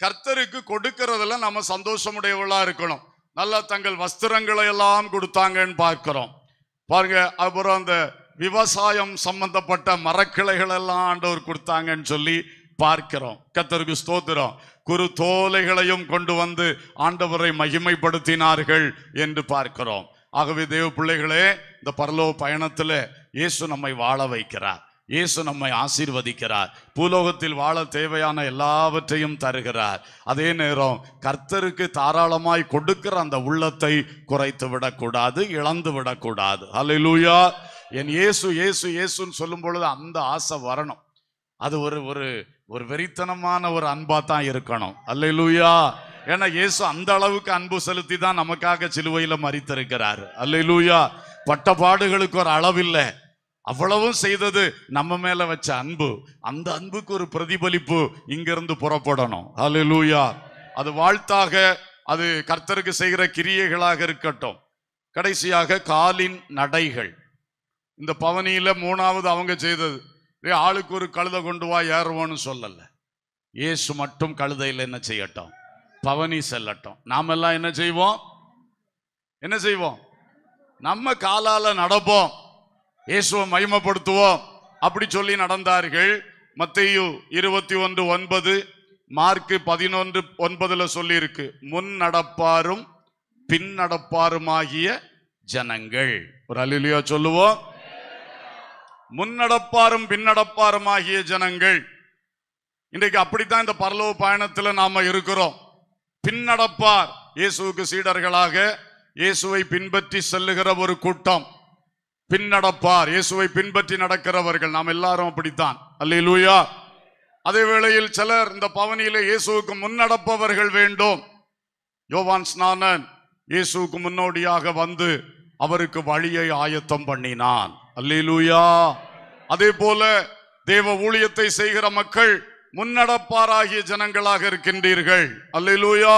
கர்த்தருக்கு கொடுக்கறதுல நம்ம சந்தோஷமுடையவளா இருக்கணும் நல்லா தங்கள் வஸ்திரங்களை எல்லாம் கொடுத்தாங்கன்னு பார்க்கிறோம் பாருங்க அப்புறம் அந்த விவசாயம் சம்பந்தப்பட்ட மரக்கிளைகள் எல்லாம் ஆண்டவர் கொடுத்தாங்கன்னு சொல்லி பார்க்கிறோம் கத்தருக்கு ஸ்தோத்திரம் தோலைகளையும் கொண்டு வந்து ஆண்டவரை மகிமைப்படுத்தினார்கள் என்று பார்க்கிறோம் ஆகவே தேவ பிள்ளைகளே இந்த பரலோக பயணத்தில் இயேசு நம்மை வாழ வைக்கிறார் இயேசு நம்மை ஆசீர்வதிக்கிறார் பூலோகத்தில் வாழ தேவையான எல்லாவற்றையும் தருகிறார் அதே நேரம் கர்த்தருக்கு தாராளமாய் கொடுக்கிற அந்த உள்ளத்தை குறைத்து விடக்கூடாது இழந்து விடக்கூடாது அலையிலூயா என் இயேசு இயேசு இயேசுன்னு சொல்லும் பொழுது அந்த ஆசை வரணும் அது ஒரு ஒரு ஒரு வெறித்தனமான ஒரு அன்பா தான் இருக்கணும் அல்ல லூயா ஏன்னா இயேசு அந்த அளவுக்கு அன்பு செலுத்தி தான் நமக்காக சிலுவையில மறித்திருக்கிறாரு அல்ல லூயா பட்ட பாடுகளுக்கு ஒரு அளவில்லை அவ்வளவும் செய்தது நம்ம மேல வச்ச அன்பு அந்த அன்புக்கு ஒரு பிரதிபலிப்பு இங்கிருந்து புறப்படணும் அல்ல லூயா அது வாழ்த்தாக அது கர்த்தருக்கு செய்கிற கிரியைகளாக இருக்கட்டும் கடைசியாக காலின் நடைகள் இந்த பவனியில மூணாவது அவங்க செய்தது ஆளுக்கு ஒரு கழுதை கொண்டு வா ஏறுவோன்னு சொல்லலை இயேசு மட்டும் கழுதையில் என்ன செய்யட்டும் பவனி செல்லட்டும் நாமெல்லாம் என்ன செய்வோம் என்ன செய்வோம் நம்ம காலால் நடப்போம் இயேசுவை மகிமைப்படுத்துவோம் அப்படி சொல்லி நடந்தார்கள் மத்தையு இருபத்தி ஒன்று ஒன்பது மார்க்கு பதினொன்று ஒன்பதுல சொல்லியிருக்கு முன் நடப்பாரும் பின் நடப்பாருமாகிய ஜனங்கள் ஒரு அலிலியா சொல்லுவோம் முன்னடப்பாரும் பின்னடப்பாரும் ஆகிய ஜனங்கள் இன்றைக்கு அப்படித்தான் இந்த பரலோ பயணத்தில் நாம இருக்கிறோம் பின்னடப்பார் இயேசுவுக்கு சீடர்களாக இயேசுவை பின்பற்றி செல்லுகிற ஒரு கூட்டம் பின்னடப்பார் இயேசுவை பின்பற்றி நடக்கிறவர்கள் நாம் எல்லாரும் அப்படித்தான் அல்லையிலூயா அதே வேளையில் சிலர் இந்த பவனியில இயேசுக்கு முன்னடப்பவர்கள் வேண்டும் யோவான் ஸ்நானன் இயேசுவுக்கு முன்னோடியாக வந்து அவருக்கு வழியை ஆயத்தம் பண்ணினான் அல்லேலூயா அதே போல தேவ ஊழியத்தை செய்கிற மக்கள் முன்னடப்பாராகிய ஜனங்களாக இருக்கின்றீர்கள் அல்லேலூயா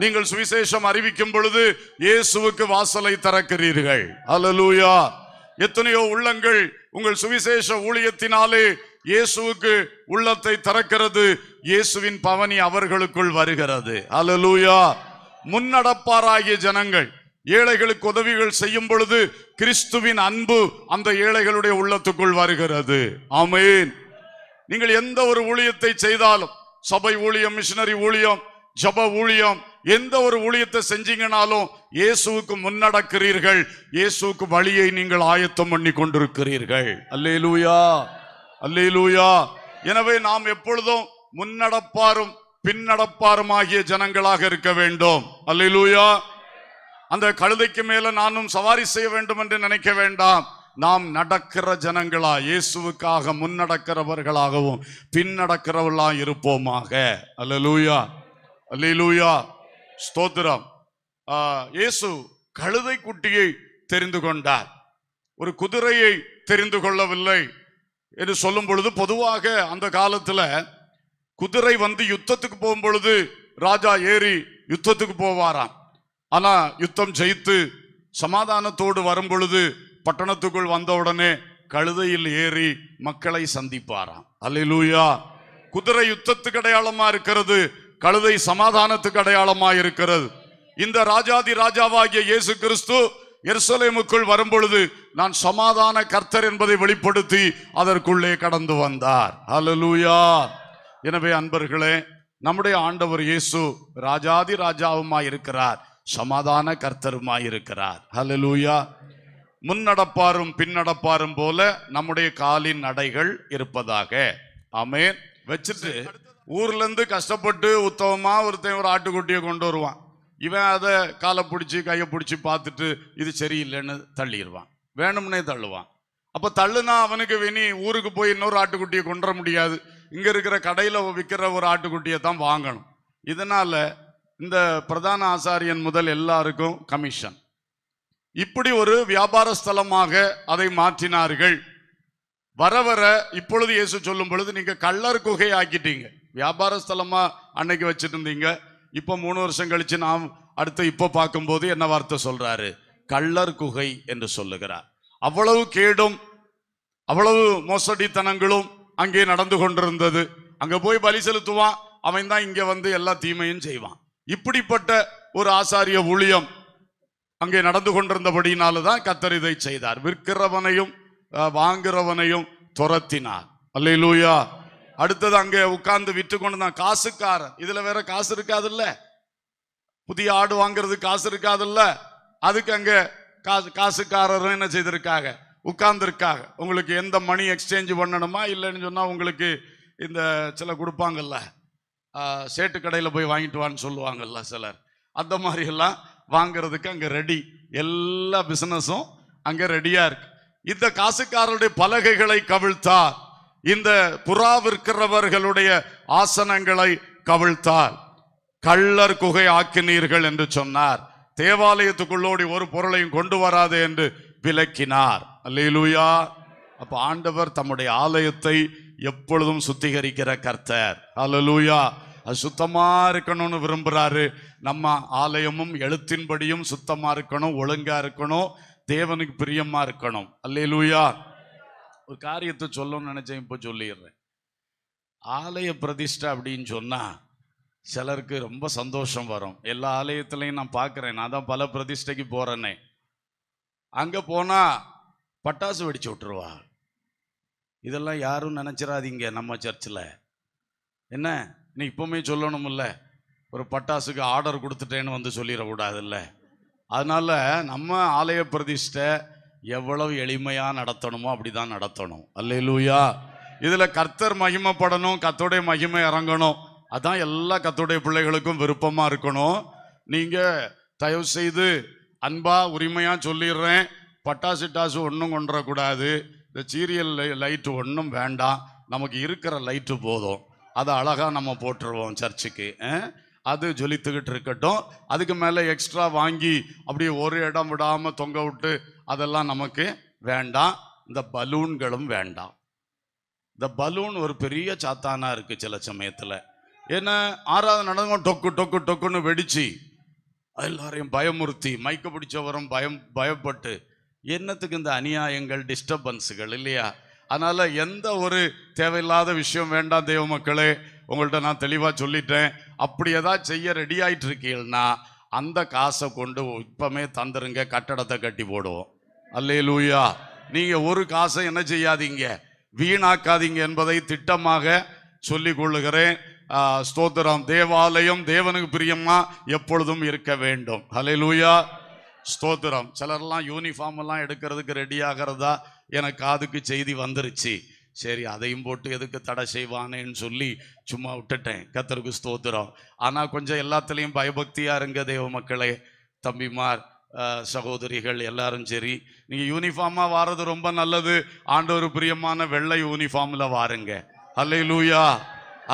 நீங்கள் சுவிசேஷம் அறிவிக்கும் பொழுது இயேசுவுக்கு வாசலை திறக்கிறீர்கள் அல்லலூயா எத்தனையோ உள்ளங்கள் உங்கள் சுவிசேஷ ஊழியத்தினாலே இயேசுவுக்கு உள்ளத்தை திறக்கிறது இயேசுவின் பவனி அவர்களுக்குள் வருகிறது அலலூயா முன்னடப்பாராகிய ஜனங்கள் ஏழைகளுக்கு உதவிகள் செய்யும் பொழுது கிறிஸ்துவின் அன்பு அந்த ஏழைகளுடைய உள்ளத்துக்குள் வருகிறது ஆமேன் நீங்கள் எந்த ஒரு ஊழியத்தை செய்தாலும் சபை ஊழியம் மிஷினரி ஊழியம் ஜப ஊழியம் எந்த ஒரு ஊழியத்தை செஞ்சீங்கனாலும் இயேசுவுக்கு முன்னடக்கிறீர்கள் இயேசுக்கு வழியை நீங்கள் ஆயத்தம் பண்ணி கொண்டிருக்கிறீர்கள் அல்லே லூயா அல்லே லூயா எனவே நாம் எப்பொழுதும் முன்னடப்பாரும் பின்னடப்பாரும் ஆகிய ஜனங்களாக இருக்க வேண்டும் அல்லே லூயா அந்த கழுதைக்கு மேல நானும் சவாரி செய்ய வேண்டும் என்று நினைக்க வேண்டாம் நாம் நடக்கிற ஜனங்களா இயேசுவுக்காக முன்னடக்கிறவர்களாகவும் பின்னடக்கிறவர்களா இருப்போமாக அல்ல லூயா அல்ல லூயா ஸ்தோத்திரம் இயேசு கழுதை குட்டியை தெரிந்து கொண்டார் ஒரு குதிரையை தெரிந்து கொள்ளவில்லை என்று சொல்லும் பொழுது பொதுவாக அந்த காலத்தில் குதிரை வந்து யுத்தத்துக்கு போகும் பொழுது ராஜா ஏறி யுத்தத்துக்கு போவாராம் ஆனா யுத்தம் ஜெயித்து சமாதானத்தோடு வரும் பொழுது பட்டணத்துக்குள் வந்தவுடனே கழுதையில் ஏறி மக்களை சந்திப்பாராம் அல்லூயா குதிரை யுத்தத்துக்கு அடையாளமா இருக்கிறது கழுதை சமாதானத்துக்கு அடையாளமா இருக்கிறது இந்த ராஜாதி ராஜாவாகிய இயேசு கிறிஸ்து எருசலேமுக்குள் வரும்பொழுது நான் சமாதான கர்த்தர் என்பதை வெளிப்படுத்தி அதற்குள்ளே கடந்து வந்தார் அலலூயா எனவே அன்பர்களே நம்முடைய ஆண்டவர் இயேசு ராஜாதி ராஜாவுமாய் இருக்கிறார் சமாதான கர்த்தருமாயிருக்கிறார் ஹலலூயா முன்னடப்பாரும் பின்னடப்பாரும் போல நம்முடைய காலின் நடைகள் இருப்பதாக அமே வச்சுட்டு ஊர்ல இருந்து கஷ்டப்பட்டு உத்தவமா ஒருத்தன் ஒரு ஆட்டுக்குட்டியை கொண்டு வருவான் இவன் அதை காலை பிடிச்சி கையை பிடிச்சி பார்த்துட்டு இது சரியில்லைன்னு தள்ளிடுவான் வேணும்னே தள்ளுவான் அப்போ தள்ளுனா அவனுக்கு வினி ஊருக்கு போய் இன்னொரு ஆட்டுக்குட்டியை கொண்டுற முடியாது இங்கே இருக்கிற கடையில் விற்கிற ஒரு ஆட்டுக்குட்டியை தான் வாங்கணும் இதனால் இந்த பிரதான ஆசாரியன் முதல் எல்லாருக்கும் கமிஷன் இப்படி ஒரு வியாபார ஸ்தலமாக அதை மாற்றினார்கள் வர வர இப்பொழுது இயேசு சொல்லும் பொழுது நீங்க கள்ளர் குகை ஆக்கிட்டீங்க வியாபார ஸ்தலமா அன்னைக்கு வச்சுட்டு இருந்தீங்க இப்போ மூணு வருஷம் கழிச்சு நாம் அடுத்து இப்போ பார்க்கும்போது என்ன வார்த்தை சொல்றாரு கள்ளர் குகை என்று சொல்லுகிறார் அவ்வளவு கேடும் அவ்வளவு மோசடித்தனங்களும் அங்கே நடந்து கொண்டிருந்தது அங்க போய் பலி செலுத்துவான் அவன் தான் இங்க வந்து எல்லா தீமையும் செய்வான் இப்படிப்பட்ட ஒரு ஆசாரிய ஊழியம் அங்கே நடந்து கொண்டிருந்தபடியினால தான் கத்தர் இதை செய்தார் விற்கிறவனையும் வாங்குறவனையும் துரத்தினார் அல்லையிலூயா அடுத்தது அங்கே உட்கார்ந்து விட்டு கொண்டு தான் காசுக்காரன் இதுல வேற காசு இருக்காதுல்ல புதிய ஆடு வாங்குறது காசு இருக்காதுல்ல அதுக்கு அங்க காசு காசுக்காரரும் என்ன செய்திருக்காங்க உட்கார்ந்துருக்காங்க உங்களுக்கு எந்த மணி எக்ஸ்சேஞ்ச் பண்ணணுமா இல்லைன்னு சொன்னா உங்களுக்கு இந்த சில கொடுப்பாங்கல்ல சேட்டு கடையில் போய் வாங்கிட்டு வான்னு சொல்லுவாங்கல்ல சிலர் அந்த மாதிரியெல்லாம் வாங்கிறதுக்கு அங்கே ரெடி எல்லா பிஸ்னஸும் அங்கே ரெடியாக இருக்கு இந்த காசுக்காரருடைய பலகைகளை கவிழ்த்தார் இந்த புறா விற்கிறவர்களுடைய ஆசனங்களை கவிழ்த்தார் கள்ளர் குகை ஆக்கினீர்கள் என்று சொன்னார் தேவாலயத்துக்குள்ளோடி ஒரு பொருளையும் கொண்டு வராது என்று விளக்கினார் அல்லா அப்ப ஆண்டவர் தம்முடைய ஆலயத்தை எப்பொழுதும் சுத்திகரிக்கிற கர்த்தர் அலலூயா அது சுத்தமாக இருக்கணும்னு விரும்புகிறாரு நம்ம ஆலயமும் எழுத்தின்படியும் சுத்தமாக இருக்கணும் ஒழுங்காக இருக்கணும் தேவனுக்கு பிரியமாக இருக்கணும் அல்லையிலூயா ஒரு காரியத்தை சொல்லணும்னு நினச்சேன் இப்போ சொல்லிடுறேன் ஆலய பிரதிஷ்டை அப்படின்னு சொன்னால் சிலருக்கு ரொம்ப சந்தோஷம் வரும் எல்லா ஆலயத்துலையும் நான் பார்க்குறேன் நான் தான் பல பிரதிஷ்டைக்கு போகிறேனே அங்கே போனால் பட்டாசு வெடிச்சு விட்டுருவா இதெல்லாம் யாரும் நினச்சிடாதீங்க நம்ம சர்ச்சில் என்ன நீ இப்போவுமே இல்லை ஒரு பட்டாசுக்கு ஆர்டர் கொடுத்துட்டேன்னு வந்து சொல்லிடக்கூடாதுல்ல அதனால் நம்ம ஆலய பிரதிஷ்டை எவ்வளவு எளிமையாக நடத்தணுமோ அப்படி தான் நடத்தணும் அல்லூயா இதில் கர்த்தர் மகிமைப்படணும் கத்தோடைய மகிமை இறங்கணும் அதான் எல்லா கத்தோடைய பிள்ளைகளுக்கும் விருப்பமாக இருக்கணும் நீங்கள் தயவு செய்து அன்பாக உரிமையாக சொல்லிடுறேன் பட்டாசு டாசு ஒன்றும் கொண்டுறக்கூடாது இந்த சீரியல் லைட்டு ஒன்றும் வேண்டாம் நமக்கு இருக்கிற லைட்டு போதும் அதை அழகாக நம்ம போட்டுருவோம் சர்ச்சுக்கு அது ஜொலித்துக்கிட்டு இருக்கட்டும் அதுக்கு மேலே எக்ஸ்ட்ரா வாங்கி அப்படியே ஒரு இடம் விடாமல் தொங்க விட்டு அதெல்லாம் நமக்கு வேண்டாம் இந்த பலூன்களும் வேண்டாம் இந்த பலூன் ஒரு பெரிய சாத்தானாக இருக்குது சில சமயத்தில் ஏன்னா ஆறாவது நடந்தவங்க டொக்கு டொக்கு டொக்குன்னு வெடிச்சு எல்லாரையும் பயமுறுத்தி மைக்க பிடிச்சவரும் பயம் பயப்பட்டு என்னத்துக்கு இந்த அநியாயங்கள் டிஸ்டர்பன்ஸுகள் இல்லையா அதனால் எந்த ஒரு தேவையில்லாத விஷயம் வேண்டாம் தெய்வ மக்களே உங்கள்கிட்ட நான் தெளிவாக சொல்லிட்டேன் அப்படி ஏதாவது செய்ய ரெடி ஆகிட்டு இருக்கீங்கன்னா அந்த காசை கொண்டு இப்போமே தந்துருங்க கட்டடத்தை கட்டி போடுவோம் அல்லே லூயா நீங்கள் ஒரு காசை என்ன செய்யாதீங்க வீணாக்காதீங்க என்பதை திட்டமாக சொல்லிக் கொள்ளுகிறேன் ஸ்தோத்திரம் தேவாலயம் தேவனுக்கு பிரியமா எப்பொழுதும் இருக்க வேண்டும் அல்லே லூயா ஸ்தோத்திரம் சிலர்லாம் யூனிஃபார்ம் எல்லாம் எடுக்கிறதுக்கு ரெடி ஆகிறதா எனக்கு காதுக்கு செய்தி வந்துருச்சு சரி அதையும் போட்டு எதுக்கு தடை செய்வானேன்னு சொல்லி சும்மா விட்டுட்டேன் கத்தருக்கு ஸ்தோத்திரம் ஆனால் கொஞ்சம் எல்லாத்துலேயும் பயபக்தியாக இருங்க தேவ மக்களே தம்பிமார் சகோதரிகள் எல்லாரும் சரி நீங்கள் யூனிஃபார்மாக வாரது ரொம்ப நல்லது ஒரு பிரியமான வெள்ளை யூனிஃபார்மில் வாருங்க அல்லையிலூயா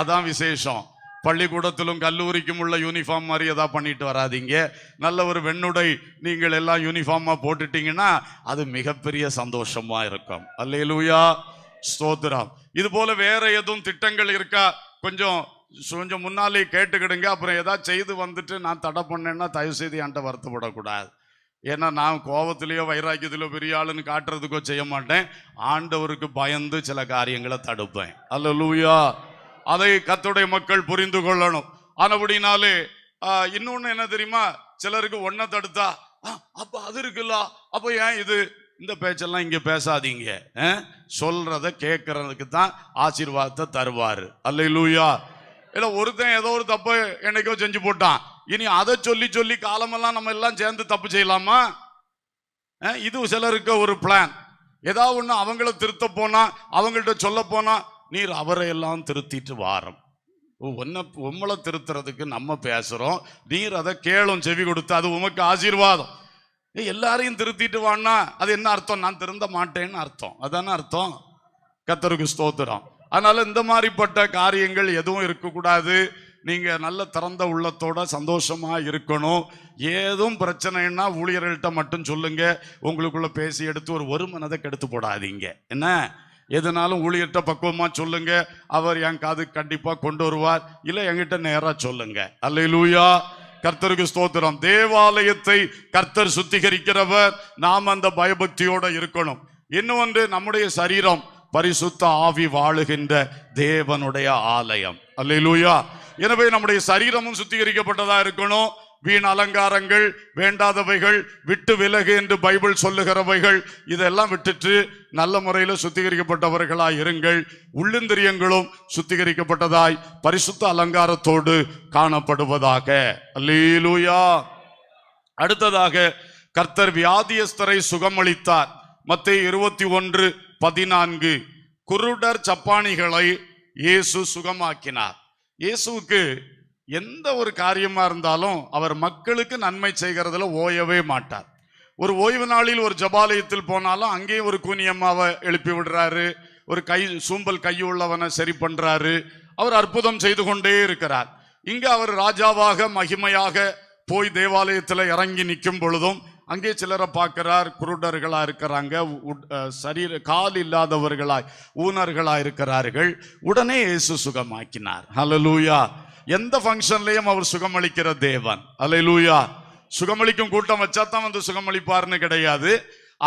அதான் விசேஷம் பள்ளிக்கூடத்திலும் கல்லூரிக்கும் உள்ள யூனிஃபார்ம் மாதிரி எதாவது பண்ணிட்டு வராதிங்க நல்ல ஒரு வெண்ணுடை நீங்கள் எல்லாம் யூனிஃபார்மாக போட்டுட்டீங்கன்னா அது மிகப்பெரிய சந்தோஷமாக இருக்கும் அல்லையிலூயா ஸ்தோத்ரா இது போல வேற எதுவும் திட்டங்கள் இருக்கா கொஞ்சம் கொஞ்சம் முன்னாலே கேட்டுக்கிடுங்க அப்புறம் ஏதாவது செய்து வந்துட்டு நான் தடை பண்ணேன்னா தயவு செய்து என்கிட்ட வருத்தப்படக்கூடாது ஏன்னா நான் கோபத்திலேயோ வைராக்கியத்திலோ பெரிய ஆளுன்னு காட்டுறதுக்கோ செய்ய மாட்டேன் ஆண்டவருக்கு பயந்து சில காரியங்களை தடுப்பேன் அல்ல லூயா அதை கத்துடைய மக்கள் புரிந்து கொள்ளணும் ஆனபடினாலே இன்னொன்னு என்ன தெரியுமா சிலருக்கு ஒன்ன தடுத்தா அப்ப அது இருக்குல்ல அப்ப ஏன் இது இந்த பேச்செல்லாம் இங்க பேசாதீங்க சொல்றத கேட்கறதுக்கு தான் ஆசீர்வாதத்தை தருவாரு அல்ல இல்லையா இல்ல ஒருத்தன் ஏதோ ஒரு தப்பு என்னைக்கோ செஞ்சு போட்டான் இனி அதை சொல்லி சொல்லி காலமெல்லாம் நம்ம எல்லாம் சேர்ந்து தப்பு செய்யலாமா இது சிலருக்கு ஒரு பிளான் ஏதாவது ஒன்று அவங்கள திருத்த போனா அவங்கள்ட்ட சொல்ல போனா நீர் அவரையெல்லாம் திருத்திட்டு வாரம் ஒன்ன உம்மளை திருத்துறதுக்கு நம்ம பேசுகிறோம் நீர் அதை கேளும் செவி கொடுத்து அது உமக்கு ஆசீர்வாதம் எல்லாரையும் திருத்திட்டு வான்னா அது என்ன அர்த்தம் நான் திருந்த மாட்டேன்னு அர்த்தம் அதான அர்த்தம் கத்தருக்கு ஸ்தோத்திரம் அதனால இந்த மாதிரிப்பட்ட காரியங்கள் எதுவும் இருக்கக்கூடாது நீங்க நல்ல திறந்த உள்ளத்தோட சந்தோஷமா இருக்கணும் ஏதும் பிரச்சனைன்னா ஊழியர்கள்ட்ட மட்டும் சொல்லுங்க உங்களுக்குள்ள பேசி எடுத்து ஒரு ஒரு மனதை கெடுத்து போடாதீங்க என்ன எதனாலும் ஊழியர்கிட்ட பக்குவமாக சொல்லுங்க அவர் என் காது கண்டிப்பாக கொண்டு வருவார் இல்லை என்கிட்ட நேராக சொல்லுங்க அல்லையிலூயா கர்த்தருக்கு ஸ்தோத்திரம் தேவாலயத்தை கர்த்தர் சுத்திகரிக்கிறவர் நாம் அந்த பயபக்தியோட இருக்கணும் இன்னும் ஒன்று நம்முடைய சரீரம் பரிசுத்த ஆவி வாழுகின்ற தேவனுடைய ஆலயம் அல்லையிலூயா எனவே நம்முடைய சரீரமும் சுத்திகரிக்கப்பட்டதா இருக்கணும் வீண் அலங்காரங்கள் வேண்டாதவைகள் விட்டு விலகு என்று பைபிள் சொல்லுகிறவைகள் இதெல்லாம் விட்டுட்டு நல்ல முறையில் சுத்திகரிக்கப்பட்டவர்களாய் இருங்கள் உள்ளுந்திரியங்களும் சுத்திகரிக்கப்பட்டதாய் பரிசுத்த அலங்காரத்தோடு காணப்படுவதாக அல்லூயா அடுத்ததாக கர்த்தர் வியாதியஸ்தரை சுகமளித்தார் மத்திய இருபத்தி ஒன்று பதினான்கு குருடர் சப்பானிகளை இயேசு சுகமாக்கினார் இயேசுக்கு எந்த ஒரு காரியமா இருந்தாலும் அவர் மக்களுக்கு நன்மை செய்கிறதுல ஓயவே மாட்டார் ஒரு ஓய்வு நாளில் ஒரு ஜபாலயத்தில் போனாலும் அங்கேயும் ஒரு கூனியம்மாவை எழுப்பி விடுறாரு ஒரு கை சூம்பல் கையுள்ளவனை சரி பண்றாரு அவர் அற்புதம் செய்து கொண்டே இருக்கிறார் இங்கே அவர் ராஜாவாக மகிமையாக போய் தேவாலயத்தில் இறங்கி நிற்கும் பொழுதும் அங்கே சிலரை பார்க்கிறார் குருடர்களா இருக்கிறாங்க சரீர கால் இல்லாதவர்களாய் ஊனர்களா இருக்கிறார்கள் உடனே இயேசு சுகமாக்கினார் ஹலலூயா எந்த ஃபங்க்ஷன்லையும் அவர் சுகமளிக்கிற தேவன் அலை லூயா சுகமளிக்கும் கூட்டம் வச்சா தான் வந்து சுகமளிப்பார்னு கிடையாது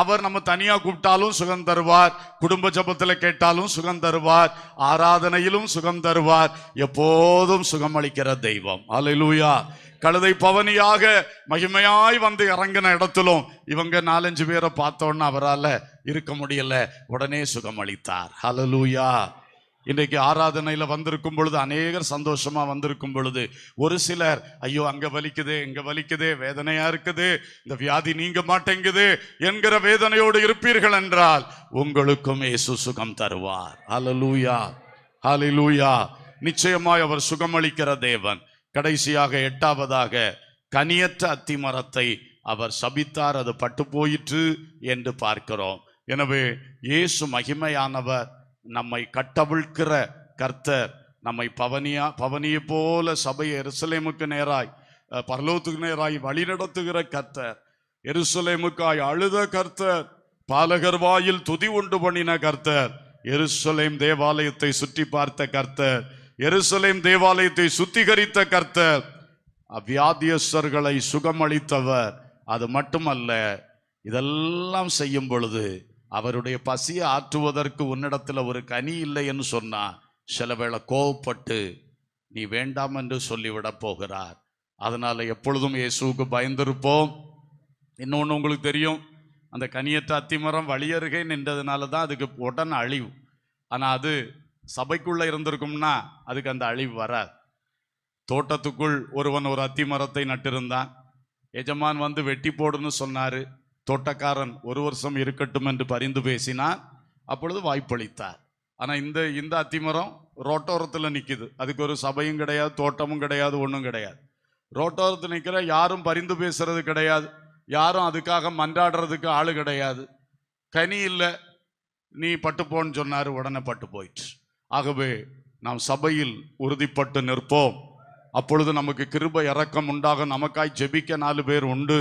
அவர் நம்ம தனியா கூப்பிட்டாலும் சுகம் தருவார் குடும்ப ஜபத்துல கேட்டாலும் சுகம் தருவார் ஆராதனையிலும் சுகம் தருவார் எப்போதும் சுகமளிக்கிற தெய்வம் அலையிலூயா கழுதை பவனியாக மகிமையாய் வந்து இறங்கின இடத்திலும் இவங்க நாலஞ்சு பேரை பார்த்தோன்னு அவரால் இருக்க முடியல உடனே சுகமளித்தார் ஹலலூயா இன்றைக்கு ஆராதனையில் வந்திருக்கும் பொழுது அநேகர் சந்தோஷமாக வந்திருக்கும் பொழுது ஒரு சிலர் ஐயோ அங்கே வலிக்குது இங்கே வலிக்குது வேதனையாக இருக்குது இந்த வியாதி நீங்க மாட்டேங்குது என்கிற வேதனையோடு இருப்பீர்கள் என்றால் உங்களுக்கும் ஏசு சுகம் தருவார் அலலூயா அலிலூயா நிச்சயமாய் அவர் சுகமளிக்கிற தேவன் கடைசியாக எட்டாவதாக கனியற்ற அத்திமரத்தை அவர் சபித்தார் அது பட்டு போயிற்று என்று பார்க்கிறோம் எனவே இயேசு மகிமையானவர் நம்மை கட்டவிழ்க்கிற கர்த்தர் நம்மை பவனியா பவனியை போல சபையை எருசலேமுக்கு நேராய் பரலோத்துக்கு நேராய் வழிநடத்துகிற கர்த்தர் எருசலேமுக்காய் அழுத கர்த்தர் பாலகர் வாயில் துதி உண்டு பண்ணின கர்த்தர் எருசலேம் தேவாலயத்தை சுற்றி பார்த்த கர்த்தர் எருசலேம் தேவாலயத்தை சுத்திகரித்த கர்த்தர் வியாதியஸ்தர்களை சுகமளித்தவர் அது மட்டுமல்ல இதெல்லாம் செய்யும் பொழுது அவருடைய பசியை ஆற்றுவதற்கு உன்னிடத்தில் ஒரு கனி இல்லை என்று சொன்னால் சில வேளை கோவப்பட்டு நீ வேண்டாம் என்று சொல்லிவிட போகிறார் அதனால் எப்பொழுதும் இயேசுவுக்கு பயந்திருப்போம் இன்னொன்று உங்களுக்கு தெரியும் அந்த கனியற்ற அத்திமரம் வழியருகே நின்றதுனால தான் அதுக்கு உடன் அழிவு ஆனால் அது சபைக்குள்ளே இருந்திருக்கும்னா அதுக்கு அந்த அழிவு வராது தோட்டத்துக்குள் ஒருவன் ஒரு அத்தி மரத்தை நட்டிருந்தான் எஜமான் வந்து வெட்டி போடுன்னு சொன்னார் தோட்டக்காரன் ஒரு வருஷம் இருக்கட்டும் என்று பரிந்து பேசினார் அப்பொழுது வாய்ப்பளித்தார் ஆனால் இந்த இந்த அத்திமரம் ரோட்டோரத்தில் நிற்கிது அதுக்கு ஒரு சபையும் கிடையாது தோட்டமும் கிடையாது ஒன்றும் கிடையாது ரோட்டோரத்தில் நிற்கிற யாரும் பரிந்து பேசுறது கிடையாது யாரும் அதுக்காக மன்றாடுறதுக்கு ஆள் கிடையாது கனி இல்லை நீ பட்டுப்போன்னு சொன்னார் உடனே பட்டு போயிடுச்சு ஆகவே நாம் சபையில் உறுதிப்பட்டு நிற்போம் அப்பொழுது நமக்கு கிருப இறக்கம் உண்டாக நமக்காய் ஜெபிக்க நாலு பேர் உண்டு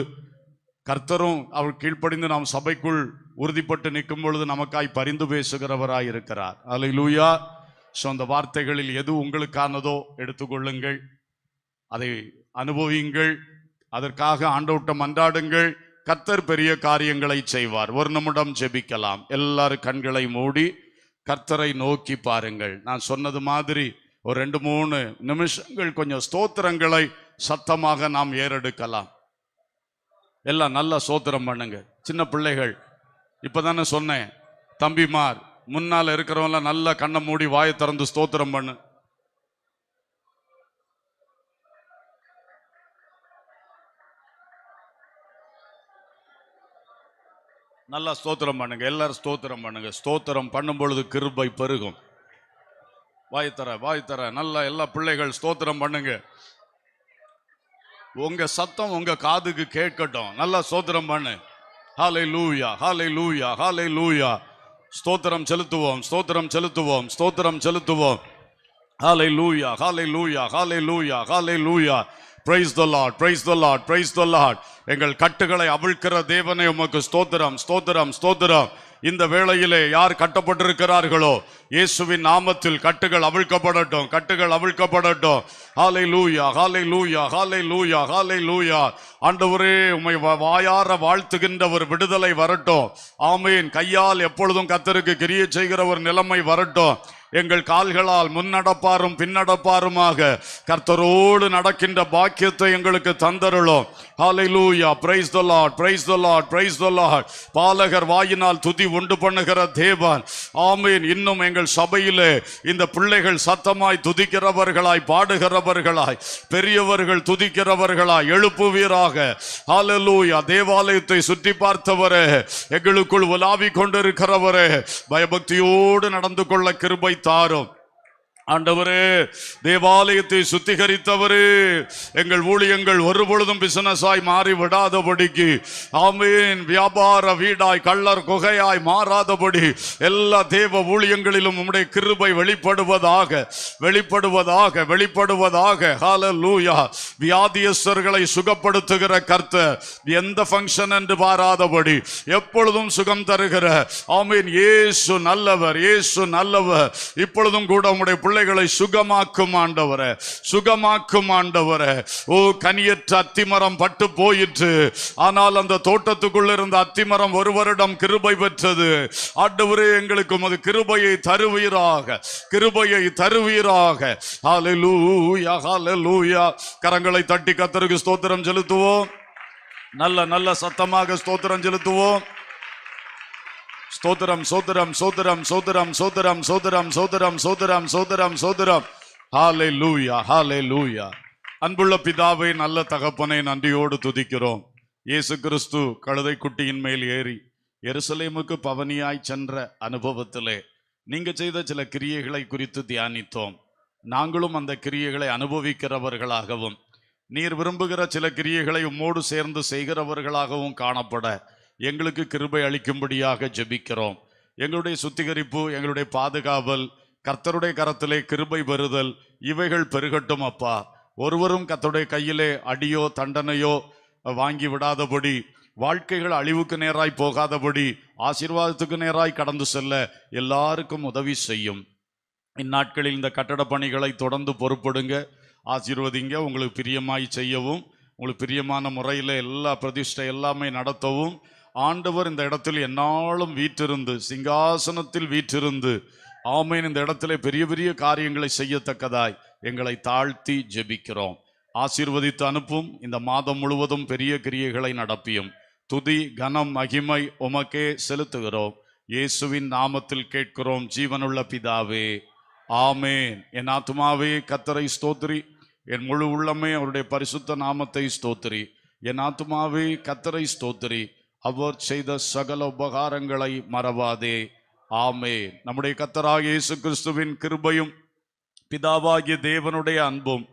கர்த்தரும் அவர் கீழ்ப்படிந்து நாம் சபைக்குள் உறுதிப்பட்டு நிற்கும் பொழுது நமக்காய் பரிந்து பேசுகிறவராய் இருக்கிறார் அலை லூயா ஸோ அந்த வார்த்தைகளில் எது உங்களுக்கானதோ எடுத்துக்கொள்ளுங்கள் அதை அனுபவியுங்கள் அதற்காக ஆண்டவுட்டம் அன்றாடுங்கள் கர்த்தர் பெரிய காரியங்களை செய்வார் ஒரு நிமிடம் ஜெபிக்கலாம் எல்லாரும் கண்களை மூடி கர்த்தரை நோக்கி பாருங்கள் நான் சொன்னது மாதிரி ஒரு ரெண்டு மூணு நிமிஷங்கள் கொஞ்சம் ஸ்தோத்திரங்களை சத்தமாக நாம் ஏறெடுக்கலாம் எல்லாம் நல்லா சோத்திரம் பண்ணுங்க சின்ன பிள்ளைகள் இப்போ தானே சொன்னேன் தம்பிமார் முன்னால் இருக்கிறவங்களாம் நல்லா கண்ணை மூடி வாயை திறந்து ஸ்தோத்திரம் பண்ணு நல்லா ஸ்தோத்திரம் பண்ணுங்க எல்லாரும் ஸ்தோத்திரம் பண்ணுங்க ஸ்தோத்திரம் பண்ணும் பொழுது கிருபை பெருகும் வாய் தர வாய் தர நல்லா எல்லா பிள்ளைகள் ஸ்தோத்திரம் பண்ணுங்க உங்க சத்தம் உங்க காதுக்கு கேட்கட்டும் நல்லா ஸ்தோத்திரம் பண்ணு ஹாலை லூயா ஹாலை லூயா ஹாலை லூயா ஸ்தோத்திரம் செலுத்துவோம் ஸ்தோத்திரம் செலுத்துவோம் ஸ்தோத்திரம் செலுத்துவோம் ஹாலை hallelujah hallelujah hallelujah hallelujah praise the Lord praise the praise the எங்கள் கட்டுகளை அவிழ்க்கிற தேவனை உமக்கு ஸ்தோத்திரம் ஸ்தோத்திரம் ஸ்தோத்திரம் இந்த வேளையிலே யார் கட்டப்பட்டிருக்கிறார்களோ இயேசுவின் நாமத்தில் கட்டுகள் அவிழ்க்கப்படட்டும் கட்டுகள் அவிழ்க்கப்படட்டும் ஹாலை hallelujah hallelujah hallelujah ஹாலை லூயா ஒரே உமை வாயார வாழ்த்துகின்ற ஒரு விடுதலை வரட்டும் ஆமையின் கையால் எப்பொழுதும் கத்தருக்கு கிரிய செய்கிற ஒரு நிலைமை வரட்டும் எங்கள் கால்களால் முன்னடப்பாரும் பின்னடப்பாருமாக கர்த்தரோடு நடக்கின்ற பாக்கியத்தை எங்களுக்கு தந்தருளும் hallelujah praise the praise the praise பாலகர் வாயினால் துதி உண்டு பண்ணுகிற தேவன் ஆமீன் இன்னும் எங்கள் சபையிலே இந்த பிள்ளைகள் சத்தமாய் துதிக்கிறவர்களாய் பாடுகிறவர்களாய் பெரியவர்கள் துதிக்கிறவர்களாய் எழுப்புவீராக ஹாலலூயா தேவாலயத்தை சுற்றி பார்த்தவரே எங்களுக்குள் உலாவி கொண்டிருக்கிறவரே பயபக்தியோடு நடந்து கொள்ள கிருபை வைத்தாரோ ஆண்டவரே தேவாலயத்தை சுத்திகரித்தவரே எங்கள் ஊழியங்கள் ஒருபொழுதும் பிசினஸாய் மாறி விடாதபடிக்கு ஆமீன் வியாபார வீடாய் கள்ளர் குகையாய் மாறாதபடி எல்லா தேவ ஊழியங்களிலும் உம்முடைய கிருபை வெளிப்படுவதாக வெளிப்படுவதாக வெளிப்படுவதாக ஹால லூயா வியாதியஸ்தர்களை சுகப்படுத்துகிற கர்த்த எந்த ஃபங்க்ஷன் என்று பாராதபடி எப்பொழுதும் சுகம் தருகிற ஆமீன் ஏசு நல்லவர் ஏசு நல்லவர் இப்பொழுதும் கூட உம்முடைய பிள்ளைகளை சுகமாக்கும் ஆண்டவர சுகமாக்கும் ஆண்டவர ஓ கனியற்ற அத்திமரம் பட்டு போயிற்று ஆனால் அந்த தோட்டத்துக்குள்ள இருந்த அத்திமரம் ஒரு வருடம் கிருபை பெற்றது ஆண்டவரே எங்களுக்கு அது கிருபையை தருவீராக கிருபையை தருவீராக கரங்களை தட்டி கத்தருக்கு ஸ்தோத்திரம் செலுத்துவோம் நல்ல நல்ல சத்தமாக ஸ்தோத்திரம் செலுத்துவோம் ஸ்தோத்திரம் சோதரம் சோதரம் சோதரம் சோதரம் சோதரம் சோதரம் சோதரம் சோதரம் சோதரம் ஹாலே லூயா ஹாலே லூயா அன்புள்ள பிதாவை நல்ல தகப்பனை நன்றியோடு துதிக்கிறோம் இயேசு கிறிஸ்து கழுதை குட்டியின் மேல் ஏறி எருசலேமுக்கு பவனியாய் சென்ற அனுபவத்திலே நீங்க செய்த சில கிரியைகளை குறித்து தியானித்தோம் நாங்களும் அந்த கிரியைகளை அனுபவிக்கிறவர்களாகவும் நீர் விரும்புகிற சில கிரியைகளை உம்மோடு சேர்ந்து செய்கிறவர்களாகவும் காணப்பட எங்களுக்கு கிருபை அளிக்கும்படியாக ஜெபிக்கிறோம் எங்களுடைய சுத்திகரிப்பு எங்களுடைய பாதுகாவல் கர்த்தருடைய கரத்திலே கிருபை பெறுதல் இவைகள் பெருகட்டும் அப்பா ஒருவரும் கத்தருடைய கையிலே அடியோ தண்டனையோ வாங்கி விடாதபடி வாழ்க்கைகள் அழிவுக்கு நேராய் போகாதபடி ஆசீர்வாதத்துக்கு நேராய் கடந்து செல்ல எல்லாருக்கும் உதவி செய்யும் இந்நாட்களில் இந்த கட்டட பணிகளை தொடர்ந்து பொறுப்படுங்க ஆசீர்வதிங்க உங்களுக்கு பிரியமாய் செய்யவும் உங்களுக்கு பிரியமான முறையில் எல்லா பிரதிஷ்டை எல்லாமே நடத்தவும் ஆண்டவர் இந்த இடத்தில் என்னாலும் வீற்றிருந்து சிங்காசனத்தில் வீற்றிருந்து ஆமேன் இந்த இடத்துல பெரிய பெரிய காரியங்களை செய்யத்தக்கதாய் எங்களை தாழ்த்தி ஜெபிக்கிறோம் ஆசீர்வதித்து அனுப்பும் இந்த மாதம் முழுவதும் பெரிய கிரியைகளை நடப்பியும் துதி கனம் மகிமை உமக்கே செலுத்துகிறோம் இயேசுவின் நாமத்தில் கேட்கிறோம் ஜீவனுள்ள பிதாவே ஆமேன் என் ஆத்மாவே கத்தரை ஸ்தோத்ரி என் முழு உள்ளமே அவருடைய பரிசுத்த நாமத்தை ஸ்தோத்ரி என் ஆத்மாவே கத்தரை ஸ்தோத்ரி அவர் செய்த சகல உபகாரங்களை மறவாதே ஆமே நம்முடைய கத்தராக இயேசு கிறிஸ்துவின் கிருபையும் பிதாவாகிய தேவனுடைய அன்பும்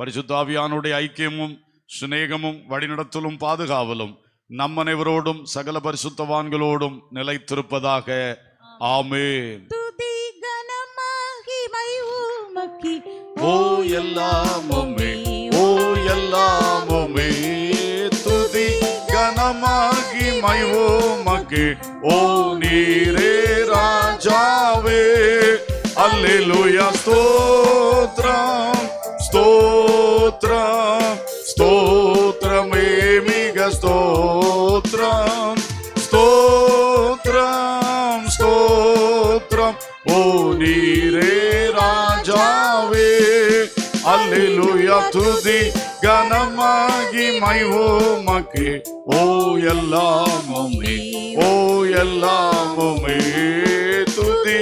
பரிசுத்தாவியானுடைய ஐக்கியமும் சுநேகமும் வழிநடத்தலும் பாதுகாவலும் நம் அனைவரோடும் சகல பரிசுத்தவான்களோடும் நிலைத்திருப்பதாக ஆமே ஓ எல்லாம் உமக்கு ஓ நீரே ராஜாவே அல்லேலூயா ஸ்தோத்ரம் ஸ்தோத்ரம் ஸ்தோத்ரமே மிக ஸ்தோத்ரம் ஸ்தோத்ரம் ஸ்தோத்ரம் ஓ நீரே ராஜாவே அல்லேலூயா துதி கனமாகி மைவோமக்கு ஓ எல்லாமுமே ஓ எல்லாமுமே துதி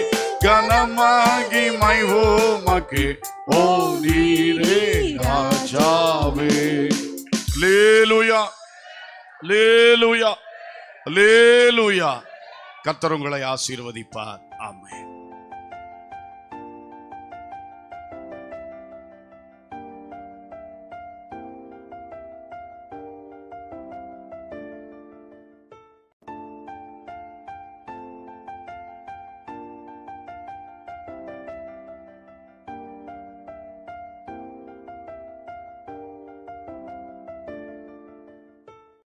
கனமாகி மைவோமக்கு ஓ நீரே ராஜாவே லேலுயா லேலுயா லேலுயா கத்தர் உங்களை ஆசீர்வதிப்பார் ஆமே